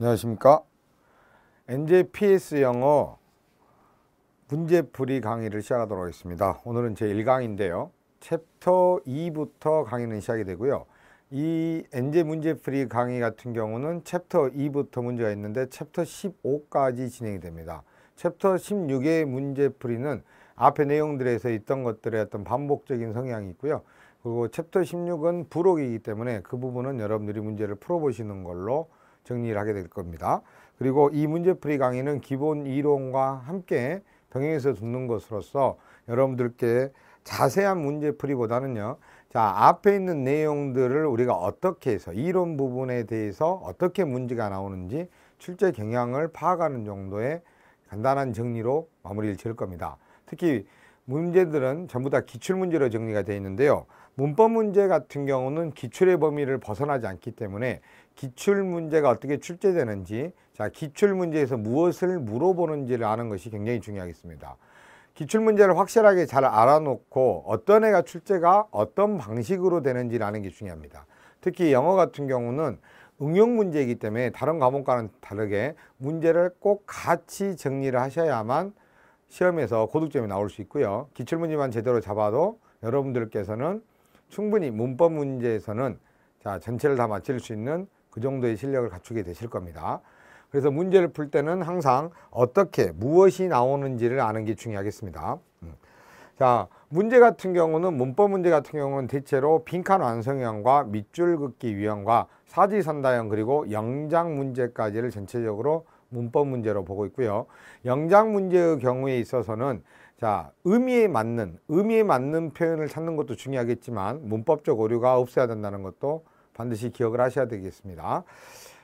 안녕하십니까 NJPS 영어 문제풀이 강의를 시작하도록 하겠습니다 오늘은 제 1강인데요 챕터 2부터 강의는 시작이 되고요 이 NJ 문제풀이 강의 같은 경우는 챕터 2부터 문제가 있는데 챕터 15까지 진행이 됩니다 챕터 16의 문제풀이는 앞의 내용들에서 있던 것들의 어떤 반복적인 성향이 있고요 그리고 챕터 16은 부록이기 때문에 그 부분은 여러분들이 문제를 풀어보시는 걸로 정리를 하게 될 겁니다. 그리고 이 문제풀이 강의는 기본 이론과 함께 병행해서 듣는 것으로서 여러분들께 자세한 문제풀이보다는요. 자, 앞에 있는 내용들을 우리가 어떻게 해서 이론 부분에 대해서 어떻게 문제가 나오는지 출제 경향을 파악하는 정도의 간단한 정리로 마무리를 지을 겁니다. 특히 문제들은 전부 다 기출문제로 정리가 되어 있는데요. 문법 문제 같은 경우는 기출의 범위를 벗어나지 않기 때문에 기출 문제가 어떻게 출제되는지 자 기출 문제에서 무엇을 물어보는지를 아는 것이 굉장히 중요하겠습니다. 기출 문제를 확실하게 잘 알아놓고 어떤 애가 출제가 어떤 방식으로 되는지를 아는 게 중요합니다. 특히 영어 같은 경우는 응용 문제이기 때문에 다른 과목과는 다르게 문제를 꼭 같이 정리를 하셔야만 시험에서 고득점이 나올 수 있고요. 기출문제만 제대로 잡아도 여러분들께서는 충분히 문법 문제에서는 자 전체를 다맞출수 있는 그 정도의 실력을 갖추게 되실 겁니다. 그래서 문제를 풀 때는 항상 어떻게 무엇이 나오는지를 아는 게 중요하겠습니다. 음. 자, 문제 같은 경우는 문법 문제 같은 경우는 대체로 빈칸 완성형과 밑줄 긋기 유형과 사지선다형 그리고 영장 문제까지를 전체적으로 문법 문제로 보고 있고요. 영장 문제의 경우에 있어서는 자 의미에 맞는 의미에 맞는 표현을 찾는 것도 중요하겠지만 문법적 오류가 없어야 된다는 것도 반드시 기억을 하셔야 되겠습니다.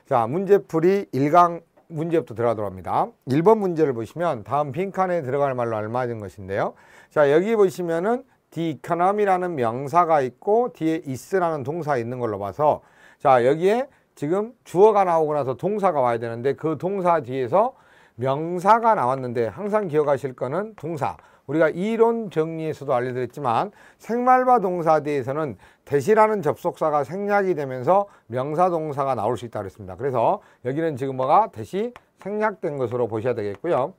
자, 문제풀이 1강 문제부터 들어가도록 합니다. 1번 문제를 보시면 다음 빈칸에 들어갈 말로 알맞은 것인데요. 자, 여기 보시면은 디카남이라는 명사가 있고 뒤에 is라는 동사가 있는 걸로 봐서 자, 여기에 지금 주어가 나오고 나서 동사가 와야 되는데 그 동사 뒤에서 명사가 나왔는데 항상 기억하실 거는 동사 우리가 이론 정리에서도 알려드렸지만 생말과 동사에 대해서는 대시라는 접속사가 생략이 되면서 명사 동사가 나올 수 있다고 했습니다. 그래서 여기는 지금 뭐가 대시 생략된 것으로 보셔야 되겠고요.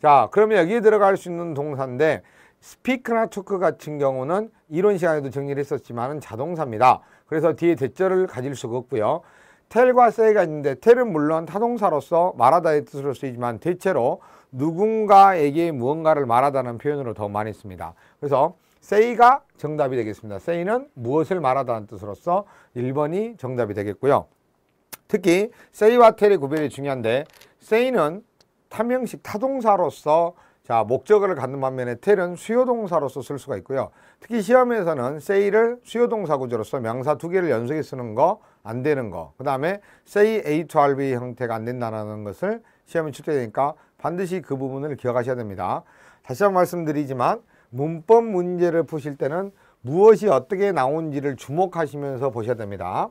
자 그러면 여기에 들어갈 수 있는 동사인데 스피크나 투크 같은 경우는 이론 시간에도 정리를 했었지만 자동사입니다. 그래서 뒤에 대절을 가질 수가 없고요. 텔과 세가 있는데 텔은 물론 타동사로서 말하다의 뜻으로 쓰이지만 대체로 누군가에게 무언가를 말하다는 표현으로 더 많이 씁니다. 그래서 say가 정답이 되겠습니다. say는 무엇을 말하다는 뜻으로서 1번이 정답이 되겠고요. 특히 say와 tell의 구별이 중요한데 say는 타명식 타동사로서 자 목적을 갖는 반면에 tell은 수요동사로서 쓸 수가 있고요. 특히 시험에서는 say를 수요동사 구조로서 명사 두 개를 연속에 쓰는 거 안 되는 거. 그 다음에 say A to RB 형태가 안 된다는 것을 시험에 출제되니까 반드시 그 부분을 기억하셔야 됩니다. 다시 한번 말씀드리지만 문법 문제를 푸실 때는 무엇이 어떻게 나온지를 주목하시면서 보셔야 됩니다.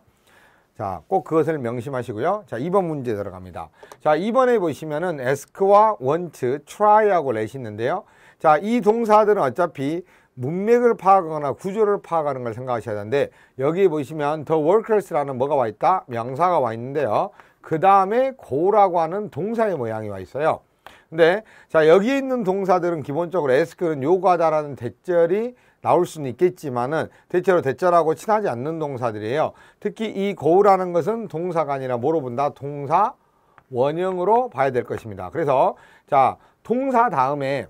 자, 꼭 그것을 명심하시고요. 자, 2번 문제 들어갑니다. 자, 2번에 보시면은 ask와 want, try하고 let 있는데요. 자, 이 동사들은 어차피 문맥을 파악하거나 구조를 파악하는 걸 생각하셔야 되는데 여기 보시면 the workers라는 뭐가 와 있다? 명사가 와 있는데요. 그 다음에 go라고 하는 동사의 모양이 와 있어요. 근데 네. 자 여기 있는 동사들은 기본적으로 에스크는 요구하다라는 대절이 나올 수는 있겠지만은 대체로 대절하고 친하지 않는 동사들이에요. 특히 이 고우라는 것은 동사가 아니라 뭐로 본다? 동사 원형으로 봐야 될 것입니다. 그래서 자 동사 다음에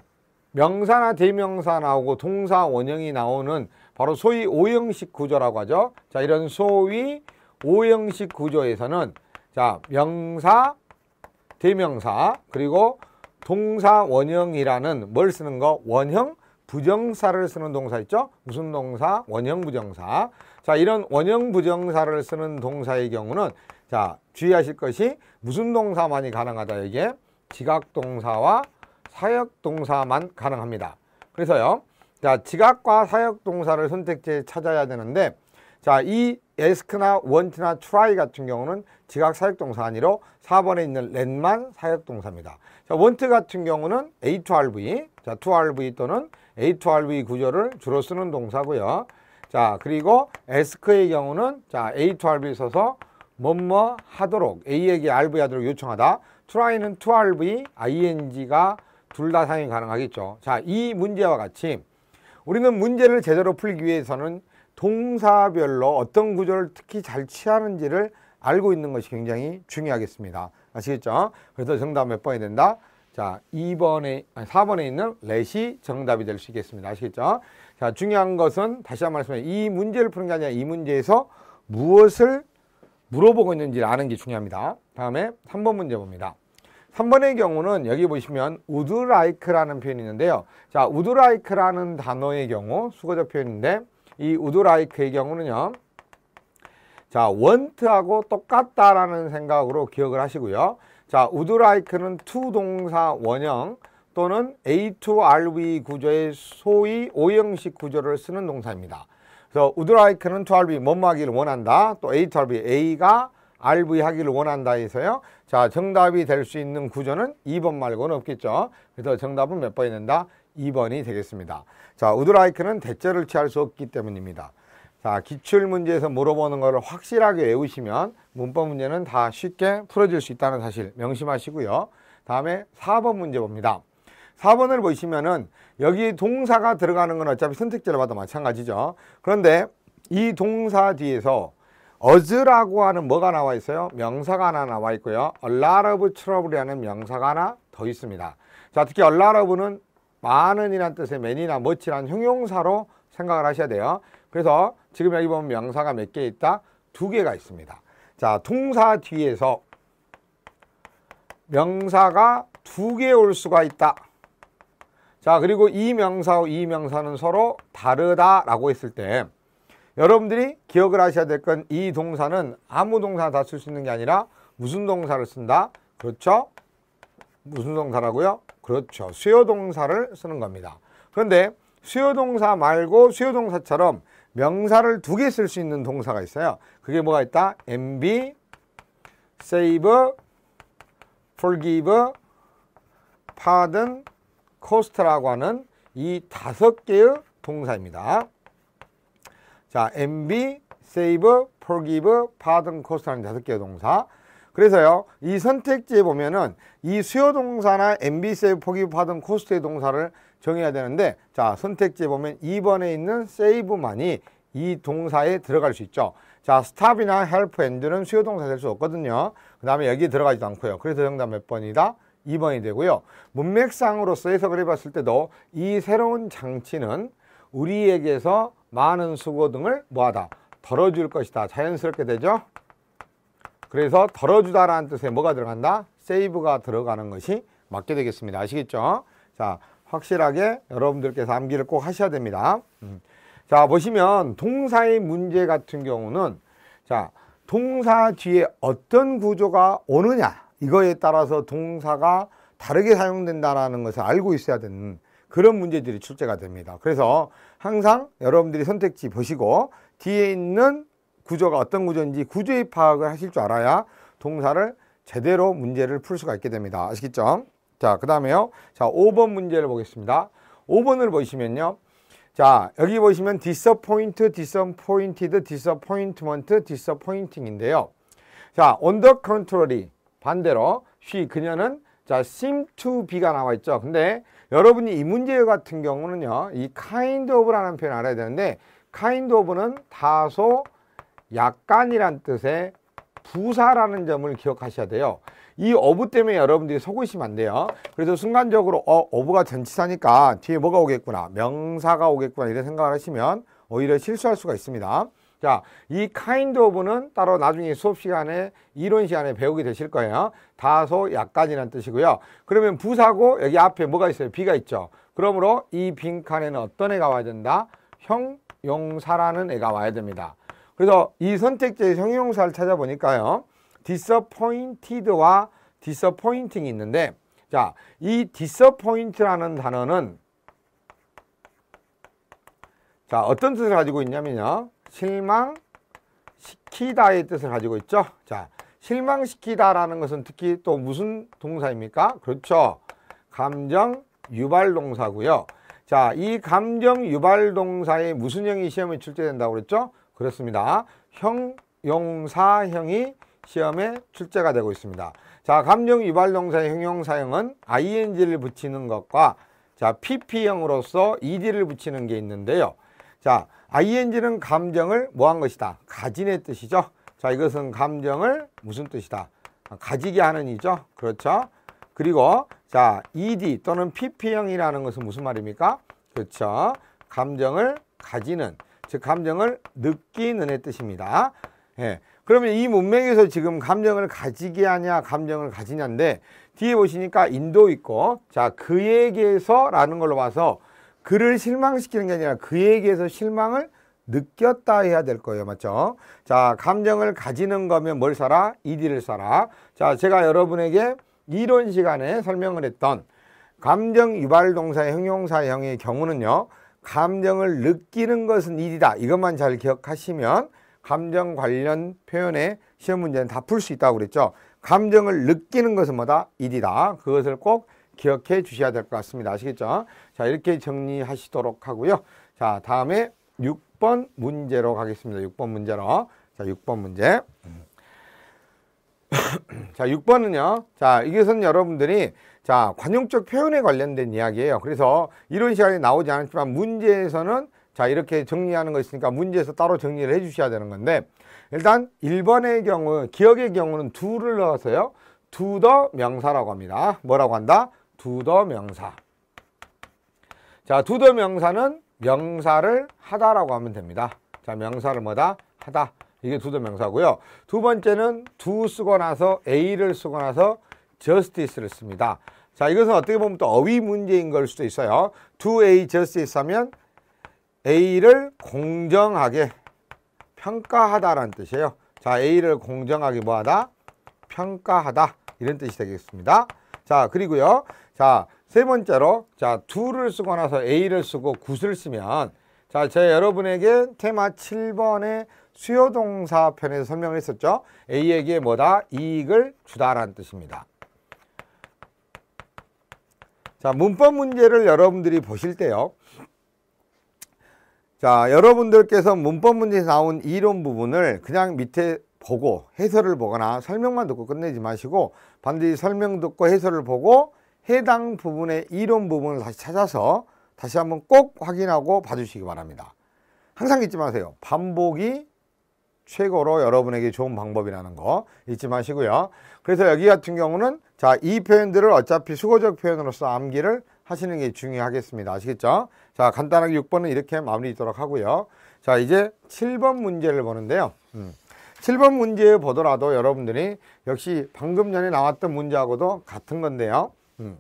명사나 대명사 나오고 동사 원형이 나오는 바로 소위 오형식 구조라고 하죠. 자 이런 소위 오형식 구조에서는 자 명사 대명사 그리고 동사 원형이라는 뭘 쓰는 거? 원형 부정사를 쓰는 동사 있죠? 무슨 동사? 원형 부정사. 자, 이런 원형 부정사를 쓰는 동사의 경우는 자, 주의하실 것이 무슨 동사만이 가능하다 여기에 지각 동사와 사역 동사만 가능합니다. 그래서요. 자, 지각과 사역 동사를 선택지에 찾아야 되는데 자, 이 에스크나 원트나 트라이 같은 경우는 지각 사역동사 아니로 4번에 있는 렌만 사역동사입니다. 자, 원트 같은 경우는 A2RV, 자, 2RV 또는 A2RV 구조를 주로 쓰는 동사고요. 자, 그리고 에스크의 경우는 자, A2RV 써서 뭐뭐 하도록 A에게 RV 하도록 요청하다. try는 2RV, ing가 둘 다 사용이 가능하겠죠. 자, 이 문제와 같이 우리는 문제를 제대로 풀기 위해서는 동사별로 어떤 구조를 특히 잘 취하는지를 알고 있는 것이 굉장히 중요하겠습니다. 아시겠죠? 그래서 정답 몇 번이 된다? 자, 2번에, 아니, 4번에 있는 렛이 정답이 될 수 있겠습니다. 아시겠죠? 자, 중요한 것은 다시 한 번 말씀해. 이 문제를 푸는 게 아니라 이 문제에서 무엇을 물어보고 있는지를 아는 게 중요합니다. 다음에 3번 문제 봅니다. 3번의 경우는 여기 보시면 우드라이크라는 표현이 있는데요. 자, 우드라이크라는 단어의 경우 수거적 표현인데 이 우드라이크의 경우는요. 자, 원트하고 똑같다라는 생각으로 기억을 하시고요. 자, 우드라이크는 투동사 원형 또는 A2RV 구조의 소위 오형식 구조를 쓰는 동사입니다. 그래서 우드라이크는 투 r v 몸무하기를 원한다. 또 A2RV A가 RV 하기를 원한다 해서요. 자, 정답이 될 수 있는 구조는 2번 말고는 없겠죠. 그래서 정답은 몇 번이 는다 2번이 되겠습니다. 자, 우드라이크는 대처를 취할 수 없기 때문입니다. 자, 기출 문제에서 물어보는 것을 확실하게 외우시면 문법 문제는 다 쉽게 풀어질 수 있다는 사실 명심하시고요. 다음에 4번 문제 봅니다. 4번을 보시면은 여기 동사가 들어가는 건 어차피 선택제를 봐도 마찬가지죠. 그런데 이 동사 뒤에서 어즈라고 하는 뭐가 나와 있어요? 명사가 하나 나와 있고요. 얼라러브 트러블이라는 명사가 하나 더 있습니다. 자, 특히 얼라러브는 많은이란 뜻의 매니나 멋지란 형용사로 생각을 하셔야 돼요. 그래서 지금 여기 보면 명사가 몇 개 있다? 두 개가 있습니다. 자, 동사 뒤에서 명사가 두 개 올 수가 있다. 자, 그리고 이 명사와 이 명사는 서로 다르다라고 했을 때 여러분들이 기억을 하셔야 될 건 이 동사는 아무 동사 다 쓸 수 있는 게 아니라 무슨 동사를 쓴다? 그렇죠? 무슨 동사라고요? 그렇죠. 수요동사를 쓰는 겁니다. 그런데 수요동사 말고 수요동사처럼 명사를 두 개 쓸 수 있는 동사가 있어요. 그게 뭐가 있다? MB, save, forgive, pardon, cost라고 하는 이 다섯 개의 동사입니다. 자, MB, save, forgive, pardon, cost라는 다섯 개의 동사. 그래서요 이 선택지에 보면은 이 수요 동사나 m b c 에포기받은 코스트의 동사를 정해야 되는데 자 선택지에 보면 2번에 있는 세이브만이 이 동사에 들어갈 수 있죠 자 스탑이나 헬프 엔드는 수요 동사 될 수 없거든요 그 다음에 여기 들어가지도 않고요 그래서 정답 몇 번이다? 2번이 되고요 문맥상으로서 해석을 해봤을 때도 이 새로운 장치는 우리에게서 많은 수고 등을 뭐하다 덜어줄 것이다 자연스럽게 되죠 그래서 덜어주다라는 뜻에 뭐가 들어간다? 세이브가 들어가는 것이 맞게 되겠습니다. 아시겠죠? 자, 확실하게 여러분들께서 암기를 꼭 하셔야 됩니다. 음. 자, 보시면 동사의 문제 같은 경우는 자, 동사 뒤에 어떤 구조가 오느냐 이거에 따라서 동사가 다르게 사용된다라는 것을 알고 있어야 되는 그런 문제들이 출제가 됩니다. 그래서 항상 여러분들이 선택지 보시고 뒤에 있는 구조가 어떤 구조인지 구조의 파악을 하실 줄 알아야 동사를 제대로 문제를 풀 수가 있게 됩니다. 아시겠죠? 자, 그 다음에요. 자, 5번 문제를 보겠습니다. 5번을 보시면요. 자, 여기 보시면 disappoint, disappointed, disappointment, disappointing인데요. 자, on the contrary, 반대로 she, 그녀는 자, seem to be가 나와 있죠. 근데 여러분이 이 문제 같은 경우는요. 이 kind of라는 표현 알아야 되는데 kind of는 다소 약간이란 뜻의 부사라는 점을 기억하셔야 돼요. 이 어부 때문에 여러분들이 속으시면 안 돼요. 그래서 순간적으로 어, 어부가 전치사니까 뒤에 뭐가 오겠구나. 명사가 오겠구나. 이런 생각을 하시면 오히려 실수할 수가 있습니다. 자, 이 kind of는 따로 나중에 수업 시간에 이론 시간에 배우게 되실 거예요. 다소 약간이란 뜻이고요. 그러면 부사고 여기 앞에 뭐가 있어요? 비가 있죠. 그러므로 이 빈칸에는 어떤 애가 와야 된다? 형용사라는 애가 와야 됩니다. 그래서 이 선택제의 형용사를 찾아보니까요. disappointed와 disappointing이 있는데 자, 이 disappoint라는 단어는 자, 어떤 뜻을 가지고 있냐면요. 실망시키다의 뜻을 가지고 있죠. 자, 실망시키다라는 것은 특히 또 무슨 동사입니까? 그렇죠. 감정 유발 동사고요. 자, 이 감정 유발 동사에 무슨 형이 시험에 출제된다고 그랬죠? 그렇습니다. 형, 용사형이 시험에 출제가 되고 있습니다. 자, 감정 유발 동사 형용 사형은 ing를 붙이는 것과 자, pp형으로서 ed를 붙이는 게 있는데요. 자, ing는 감정을 뭐한 것이다? 가진의 뜻이죠. 자, 이것은 감정을 무슨 뜻이다? 가지게 하는 이죠. 그렇죠? 그리고 자, ed 또는 pp형이라는 것은 무슨 말입니까? 그렇죠. 감정을 가지는 즉 감정을 느끼는의 뜻입니다. 예. 그러면 이 문맥에서 지금 감정을 가지게 하냐 감정을 가지냐인데 뒤에 보시니까 인도 있고 자 그에게서 라는 걸로 봐서 그를 실망시키는 게 아니라 그에게서 실망을 느꼈다 해야 될 거예요. 맞죠? 자, 감정을 가지는 거면 뭘 사라? 이디를 사라. 자, 제가 여러분에게 이론 시간에 설명을 했던 감정 유발 동사의 형용사형의 경우는요. 감정을 느끼는 것은 일이다. 이것만 잘 기억하시면 감정 관련 표현의 시험 문제는 다 풀 수 있다고 그랬죠. 감정을 느끼는 것은 뭐다? 일이다. 그것을 꼭 기억해 주셔야 될 것 같습니다. 아시겠죠? 자, 이렇게 정리하시도록 하고요. 자, 다음에 6번 문제로 가겠습니다. 6번 문제로. 자, 6번 문제. 자, 6번은요. 자, 이것은 여러분들이 자, 관용적 표현에 관련된 이야기예요. 그래서 이런 시간에 나오지 않았지만 문제에서는 자, 이렇게 정리하는 거 있으니까 문제에서 따로 정리를 해 주셔야 되는 건데 일단 1번의 경우, 기억의 경우는 두를 넣어서요. 두더 명사라고 합니다. 뭐라고 한다? 두더 명사. 자, 두더 명사는 명사를 하다라고 하면 됩니다. 자, 명사를 뭐다? 하다. 이게 두더 명사고요. 두 번째는 두 쓰고 나서 A를 쓰고 나서 justice를 씁니다. 자, 이것은 어떻게 보면 또 어휘 문제인 걸 수도 있어요. to a justice 하면 A를 공정하게 평가하다라는 뜻이에요. 자, A를 공정하게 뭐하다? 평가하다. 이런 뜻이 되겠습니다. 자, 그리고요. 자, 세 번째로 자, to를 쓰고 나서 A를 쓰고 구슬 쓰면 자, 제가 여러분에게 테마 7번의 수요동사 편에서 설명을 했었죠. A에게 뭐다? 이익을 주다라는 뜻입니다. 자, 문법 문제를 여러분들이 보실 때요. 자, 여러분들께서 문법 문제에서 나온 이론 부분을 그냥 밑에 보고 해설을 보거나 설명만 듣고 끝내지 마시고 반드시 설명 듣고 해설을 보고 해당 부분의 이론 부분을 다시 찾아서 다시 한번 꼭 확인하고 봐주시기 바랍니다. 항상 잊지 마세요. 반복이 최고로 여러분에게 좋은 방법이라는 거 잊지 마시고요. 그래서 여기 같은 경우는 자, 이 표현들을 어차피 수거적 표현으로서 암기를 하시는 게 중요하겠습니다. 아시겠죠? 자, 간단하게 6번은 이렇게 마무리 짓도록 하고요. 자, 이제 7번 문제를 보는데요. 음. 7번 문제 보더라도 여러분들이 역시 방금 전에 나왔던 문제하고도 같은 건데요. 음.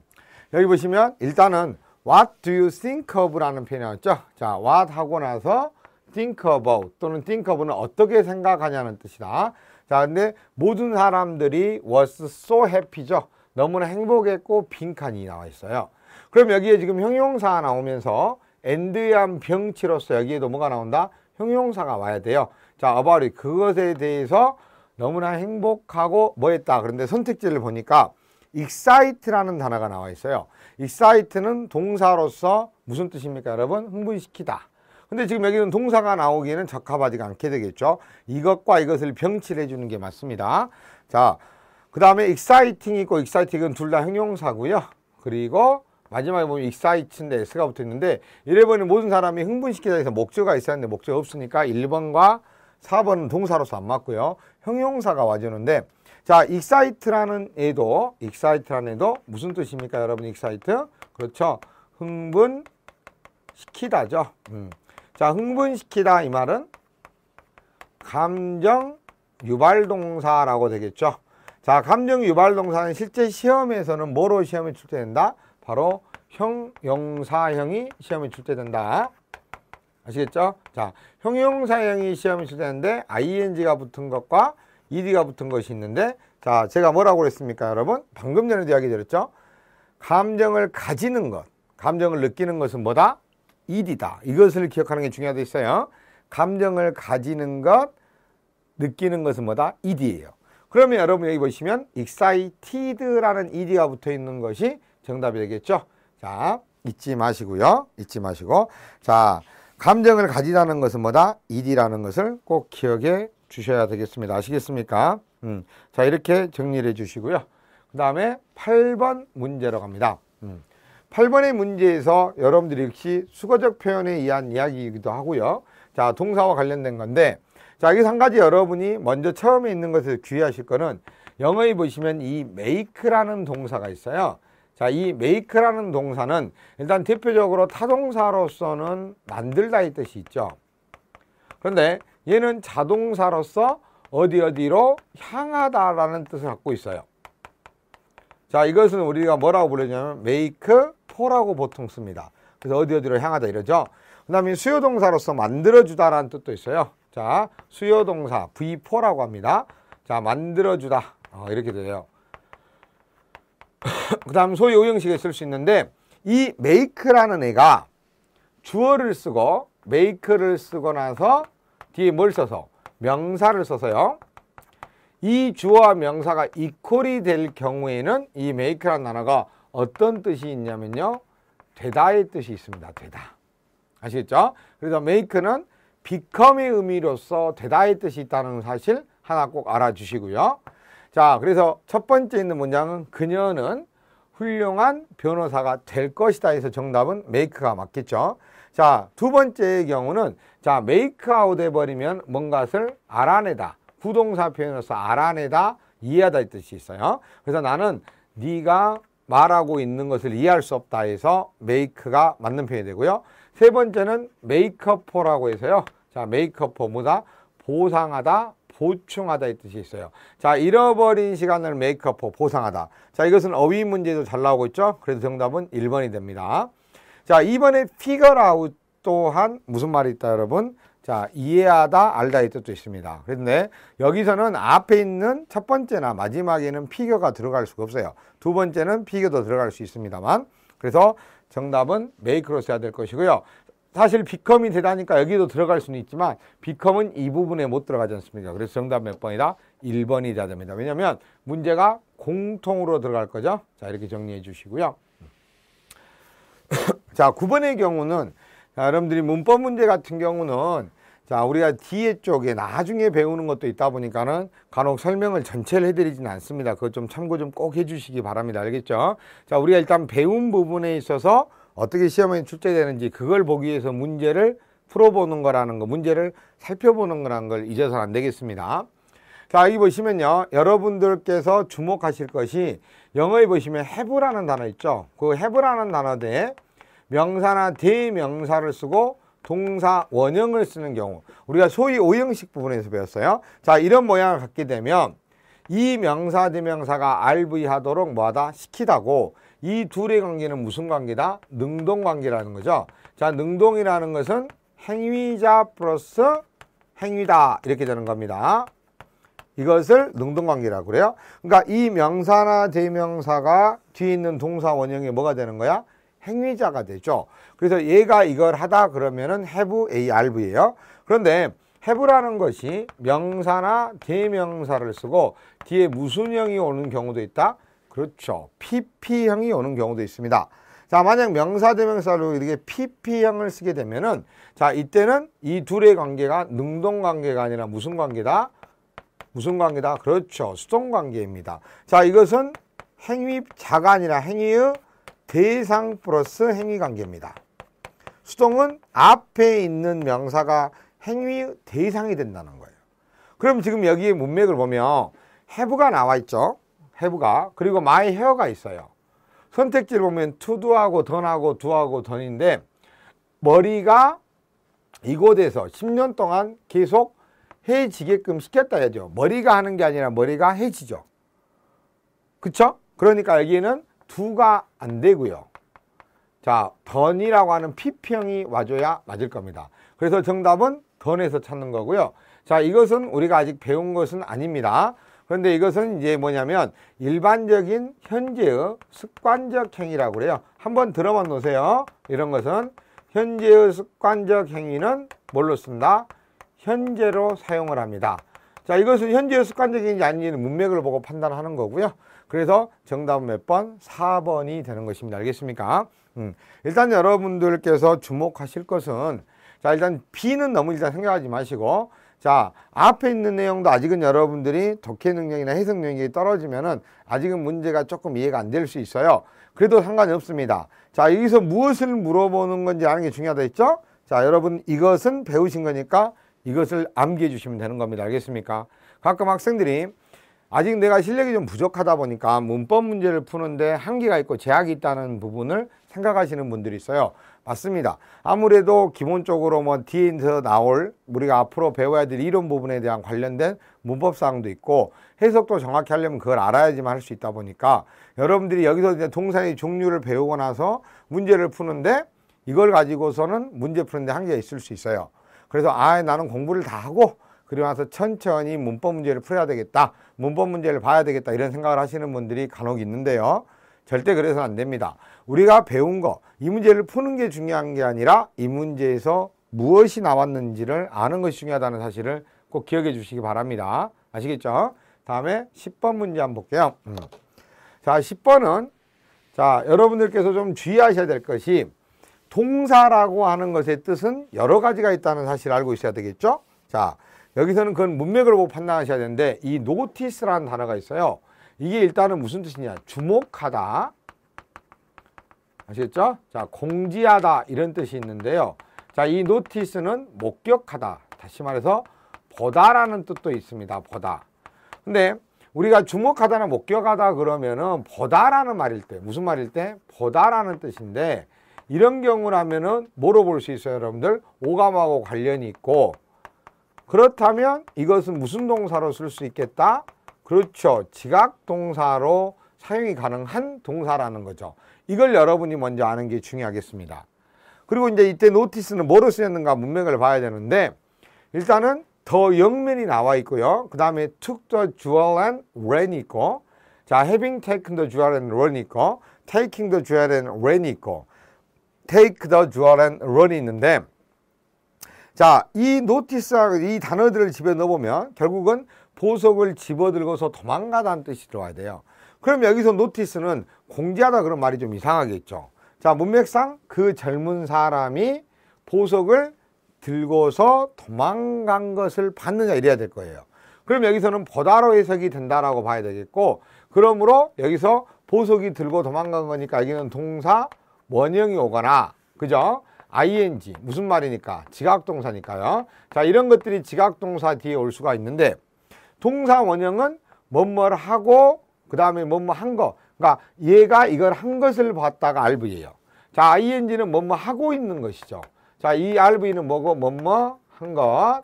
여기 보시면 일단은 what do you think of 라는 표현이 나왔죠? 자, what 하고 나서 think about 또는 think of는 어떻게 생각하냐는 뜻이다. 자, 근데 모든 사람들이 was so happy죠. 너무나 행복했고 빈칸이 나와 있어요. 그럼 여기에 지금 형용사 나오면서 and한 병치로서 여기에도 뭐가 나온다? 형용사가 와야 돼요. 자, about it. 그것에 대해서 너무나 행복하고 뭐 했다. 그런데 선택지를 보니까 excite라는 단어가 나와 있어요. excite는 동사로서 무슨 뜻입니까, 여러분? 흥분시키다. 근데 지금 여기는 동사가 나오기에는 적합하지가 않게 되겠죠. 이것과 이것을 병치를 해주는 게 맞습니다. 자, 그 다음에 exciting 있고 exciting은 둘 다 형용사고요. 그리고 마지막에 보면 excite인데 s가 붙어 있는데 1번은 모든 사람이 흥분시키다 해서 목적이 있었는데 목적이 없으니까 1번과 4번은 동사로서 안 맞고요. 형용사가 와주는데 자, excite라는 애도 excite라는 애도 무슨 뜻입니까? 여러분 excite? 그렇죠. 흥분시키다죠. 음. 자, 흥분시키다 이 말은 감정 유발 동사라고 되겠죠. 자, 감정 유발 동사는 실제 시험에서는 뭐로 시험에 출제된다? 바로 형용사형이 시험에 출제된다. 아시겠죠? 자, 형용사형이 시험에 출제되는데 ing가 붙은 것과 ed가 붙은 것이 있는데 자, 제가 뭐라고 그랬습니까, 여러분? 방금 전에도 이야기 드렸죠? 감정을 가지는 것, 감정을 느끼는 것은 뭐다? 일이다. 이것을 기억하는 게 중요하다 있어요. 감정을 가지는 것, 느끼는 것은 뭐다? 일이에요. 그러면 여러분 여기 보시면 excited라는 ed가 붙어 있는 것이 정답이 되겠죠. 자, 잊지 마시고요. 잊지 마시고. 자, 감정을 가지다는 것은 뭐다? 일이라는 것을 꼭 기억해 주셔야 되겠습니다. 아시겠습니까? 음. 자, 이렇게 정리를 해 주시고요. 그 다음에 8번 문제로 갑니다. 음. 8번의 문제에서 여러분들이 역시 수거적 표현에 의한 이야기이기도 하고요. 자, 동사와 관련된 건데 자, 여기서 한 가지 여러분이 먼저 처음에 있는 것에서 주의하실 거는 영어에 보시면 이 make라는 동사가 있어요. 자, 이 make라는 동사는 일단 대표적으로 타동사로서는 만들다의 뜻이 있죠. 그런데 얘는 자동사로서 어디 어디로 향하다라는 뜻을 갖고 있어요. 자, 이것은 우리가 뭐라고 부르냐면 make 포라고 보통 씁니다. 그래서 어디 어디로 향하다 이러죠. 그 다음에 수요동사로서 만들어주다라는 뜻도 있어요. 자, 수요동사 V4라고 합니다. 자, 만들어주다. 어, 이렇게 돼요. 그 다음 소위오 형식에 쓸 수 있는데 이 make라는 애가 주어를 쓰고 make를 쓰고 나서 뒤에 뭘 써서 명사를 써서요. 이 주어와 명사가 이퀄이 될 경우에는 이 make라는 단어가 어떤 뜻이 있냐면요. 되다의 뜻이 있습니다. 되다. 아시겠죠? 그래서 make는 become의 의미로서 되다의 뜻이 있다는 사실 하나 꼭 알아주시고요. 자, 그래서 첫 번째 있는 문장은 그녀는 훌륭한 변호사가 될 것이다 해서 정답은 make가 맞겠죠. 자, 두 번째의 경우는 자, make out 해버리면 뭔가를 알아내다. 부동사 표현으로서 알아내다, 이해하다 이 뜻이 있어요. 그래서 나는 네가 말하고 있는 것을 이해할 수 없다 해서 메이크가 맞는 표현이 되고요. 세 번째는 메이크업포라고 해서요. 자, 메이크업포보다 보상하다, 보충하다 이 뜻이 있어요. 자, 잃어버린 시간을 메이크업포, 보상하다. 자, 이것은 어휘 문제도 잘 나오고 있죠. 그래서 정답은 1번이 됩니다. 자, 이번에 피겨라웃 또한 무슨 말이 있다 여러분? 자, 이해하다, 알다이 뜻도 있습니다. 그런데 여기서는 앞에 있는 첫 번째나 마지막에는 피겨가 들어갈 수가 없어요. 두 번째는 피겨도 들어갈 수 있습니다만 그래서 정답은 메이크로 써야 될 것이고요. 사실 비컴이 되다니까 여기도 들어갈 수는 있지만 비컴은 이 부분에 못 들어가지 않습니까? 그래서 정답 몇 번이다? 1번이 자답입니다. 왜냐하면 문제가 공통으로 들어갈 거죠. 자 이렇게 정리해 주시고요. 자 9번의 경우는 자, 여러분들이 문법 문제 같은 경우는 자 우리가 뒤에 쪽에 나중에 배우는 것도 있다 보니까는 간혹 설명을 전체를 해드리진 않습니다. 그것 좀 참고 좀 꼭 해주시기 바랍니다. 알겠죠? 자 우리가 일단 배운 부분에 있어서 어떻게 시험에 출제되는지 그걸 보기 위해서 문제를 풀어보는 거라는 거 문제를 살펴보는 거라는 걸 잊어서는 안 되겠습니다. 자 여기 보시면요 여러분들께서 주목하실 것이 영어에 보시면 have라는 단어 있죠 그 have라는 단어 대에 명사나 대명사를 쓰고 동사 원형을 쓰는 경우 우리가 소위 오형식 부분에서 배웠어요. 자 이런 모양을 갖게 되면 이 명사 대명사가 RV 하도록 뭐하다 시키다고 이 둘의 관계는 무슨 관계다? 능동관계라는 거죠. 자 능동이라는 것은 행위자 플러스 행위다 이렇게 되는 겁니다. 이것을 능동관계라고 그래요. 그러니까 이 명사나 대명사가 뒤에 있는 동사 원형이 뭐가 되는 거야? 행위자가 되죠. 그래서 얘가 이걸 하다 그러면은 해부 ARV예요. 그런데 해부라는 것이 명사나 대명사를 쓰고 뒤에 무슨 형이 오는 경우도 있다. 그렇죠. PP형이 오는 경우도 있습니다. 자, 만약 명사 대명사로 이렇게 PP형을 쓰게 되면은 자, 이때는 이 둘의 관계가 능동 관계가 아니라 무슨 관계다? 무슨 관계다? 그렇죠. 수동 관계입니다. 자, 이것은 행위자가 아니라 행위의 대상 플러스 행위 관계입니다. 수동은 앞에 있는 명사가 행위 대상이 된다는 거예요. 그럼 지금 여기에 문맥을 보면 해부가 나와 있죠. 해부가 그리고 마이 헤어가 있어요. 선택지를 보면 투두하고 던하고 두하고 던인데 머리가 이곳에서 10년 동안 계속 해지게끔 시켰다 해야죠. 머리가 하는 게 아니라 머리가 해지죠. 그쵸? 그러니까 여기에는 두가 안 되고요. 자, 던이라고 하는 피평이 와줘야 맞을 겁니다. 그래서 정답은 던에서 찾는 거고요. 자, 이것은 우리가 아직 배운 것은 아닙니다. 그런데 이것은 이제 뭐냐면 일반적인 현재의 습관적 행위라고 그래요. 한번 들어만 놓으세요. 이런 것은 현재의 습관적 행위는 뭘로 쓴다? 현재로 사용을 합니다. 자, 이것은 현재의 습관적인지 아닌지는 문맥을 보고 판단하는 거고요. 그래서 정답은 몇 번? 4번이 되는 것입니다. 알겠습니까? 음, 일단 여러분들께서 주목하실 것은 자 일단 B는 너무 일단 생각하지 마시고 자 앞에 있는 내용도 아직은 여러분들이 독해 능력이나 해석 능력이 떨어지면은 아직은 문제가 조금 이해가 안 될 수 있어요. 그래도 상관이 없습니다. 자 여기서 무엇을 물어보는 건지 아는 게 중요하다 했죠? 자 여러분 이것은 배우신 거니까 이것을 암기해 주시면 되는 겁니다. 알겠습니까? 가끔 학생들이 아직 내가 실력이 좀 부족하다 보니까 문법 문제를 푸는데 한계가 있고 제약이 있다는 부분을 생각하시는 분들이 있어요. 맞습니다. 아무래도 기본적으로 뭐 뒤에서 나올 우리가 앞으로 배워야 될 이런 부분에 대한 관련된 문법 사항도 있고 해석도 정확히 하려면 그걸 알아야지만 할 수 있다 보니까 여러분들이 여기서 이제 동사의 종류를 배우고 나서 문제를 푸는데 이걸 가지고서는 문제 푸는데 한계가 있을 수 있어요. 그래서 아 나는 공부를 다 하고 그리고 나서 천천히 문법 문제를 풀어야 되겠다. 문법 문제를 봐야 되겠다. 이런 생각을 하시는 분들이 간혹 있는데요. 절대 그래서는 안 됩니다. 우리가 배운 거, 이 문제를 푸는 게 중요한 게 아니라 이 문제에서 무엇이 나왔는지를 아는 것이 중요하다는 사실을 꼭 기억해 주시기 바랍니다. 아시겠죠? 다음에 10번 문제 한번 볼게요. 음. 자, 10번은 자, 여러분들께서 좀 주의하셔야 될 것이 동사라고 하는 것의 뜻은 여러 가지가 있다는 사실을 알고 있어야 되겠죠? 자, 여기서는 그건 문맥을 보고 판단하셔야 되는데 이 노티스라는 단어가 있어요. 이게 일단은 무슨 뜻이냐. 주목하다. 아시겠죠? 자, 공지하다 이런 뜻이 있는데요. 자, 이 노티스는 목격하다. 다시 말해서 보다라는 뜻도 있습니다. 보다. 근데 우리가 주목하다나 목격하다 그러면은 보다라는 말일 때 무슨 말일 때 보다라는 뜻인데 이런 경우라면은 뭐로 볼 수 있어요, 여러분들? 오감하고 관련이 있고 그렇다면 이것은 무슨 동사로 쓸 수 있겠다? 그렇죠. 지각 동사로 사용이 가능한 동사라는 거죠. 이걸 여러분이 먼저 아는 게 중요하겠습니다. 그리고 이제 이때 노티스는 뭐로 쓰였는가 문맥을 봐야 되는데 일단은 더 영면이 나와 있고요. 그 다음에 took the jewel and ran 있고 자 having taken the jewel and run 있고 taking the jewel and ran 있고 take the jewel and run 있는데 자, 이노티스이 단어들을 집에넣어보면 결국은 보석을 집어들고서 도망가다는 뜻이 들어와야 돼요. 그럼 여기서 노티스는 공지하다 그런 말이 좀 이상하겠죠. 자, 문맥상 그 젊은 사람이 보석을 들고서 도망간 것을 받느냐 이래야 될 거예요. 그럼 여기서는 보다로 해석이 된다라고 봐야 되겠고 그러므로 여기서 보석이 들고 도망간 거니까 여기는 동사 원형이 오거나 그죠? ing 무슨 말이니까 지각동사니까요. 자 이런 것들이 지각동사 뒤에 올 수가 있는데 동사 원형은 뭐뭐를 하고 그 다음에 뭐뭐한 거. 그러니까 얘가 이걸 한 것을 봤다가 RV예요. 자 ing는 뭐뭐 뭐 하고 있는 것이죠. 자이 RV는 뭐고 뭐뭐한 것.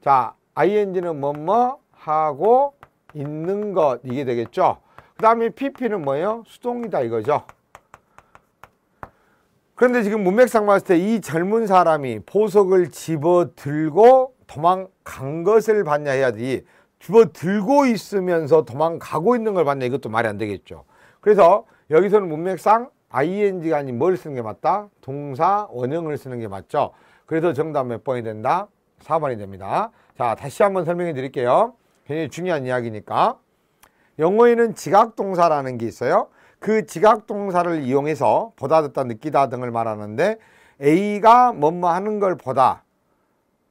자 ing는 뭐뭐 뭐 하고 있는 것 이게 되겠죠. 그 다음에 pp는 뭐예요? 수동이다 이거죠. 그런데 지금 문맥상 봤을 때 이 젊은 사람이 보석을 집어들고 도망간 것을 봤냐 해야지 집어들고 있으면서 도망가고 있는 걸 봤냐 이것도 말이 안 되겠죠. 그래서 여기서는 문맥상 ing가 아닌 뭘 쓰는 게 맞다? 동사 원형을 쓰는 게 맞죠. 그래서 정답 몇 번이 된다? 4번이 됩니다. 자, 다시 한번 설명해 드릴게요. 굉장히 중요한 이야기니까. 영어에는 지각동사라는 게 있어요. 그 지각 동사를 이용해서 보다 듣다 느끼다 등을 말하는데 A가 뭐뭐 하는 걸 보다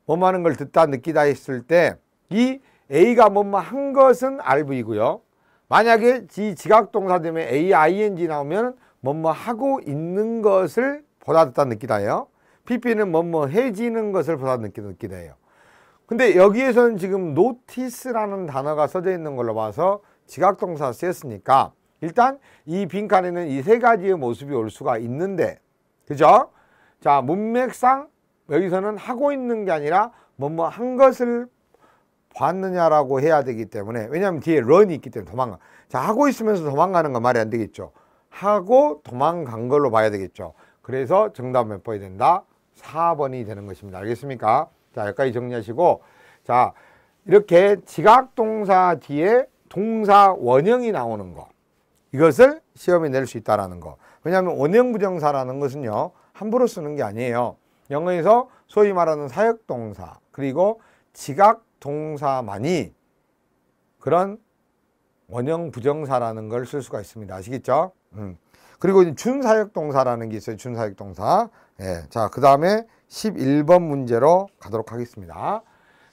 뭐뭐 하는 걸 듣다 느끼다 했을 때 이 A가 뭐뭐 한 것은 RV고요. 만약에 지 지각 동사 되에 A, ING 나오면 뭐뭐 하고 있는 것을 보다 듣다 느끼다예요. PP는 뭐뭐 해지는 것을 보다 느끼다 느끼다예요. 근데 여기에서는 지금 notice라는 단어가 써져 있는 걸로 봐서 지각동사 쓰였으니까 일단 이 빈칸에는 이 세 가지의 모습이 올 수가 있는데 그죠? 자 문맥상 여기서는 하고 있는 게 아니라 뭐뭐 뭐 한 것을 봤느냐라고 해야 되기 때문에 왜냐하면 뒤에 런이 있기 때문에 도망가 자 하고 있으면서 도망가는 건 말이 안 되겠죠 하고 도망간 걸로 봐야 되겠죠 그래서 정답 몇 번이 된다? 4번이 되는 것입니다 알겠습니까? 자 여기까지 정리하시고 자 이렇게 지각동사 뒤에 동사 원형이 나오는 거 이것을 시험에 낼 수있다는 거. 왜냐하면 원형 부정사라는 것은요. 함부로 쓰는 게 아니에요. 영어에서 소위 말하는 사역동사 그리고 지각동사만이 그런 원형 부정사라는 걸 쓸 수가 있습니다. 아시겠죠? 음. 그리고 준사역동사라는 게 있어요. 준사역동사. 예. 자, 그 다음에 11번 문제로 가도록 하겠습니다.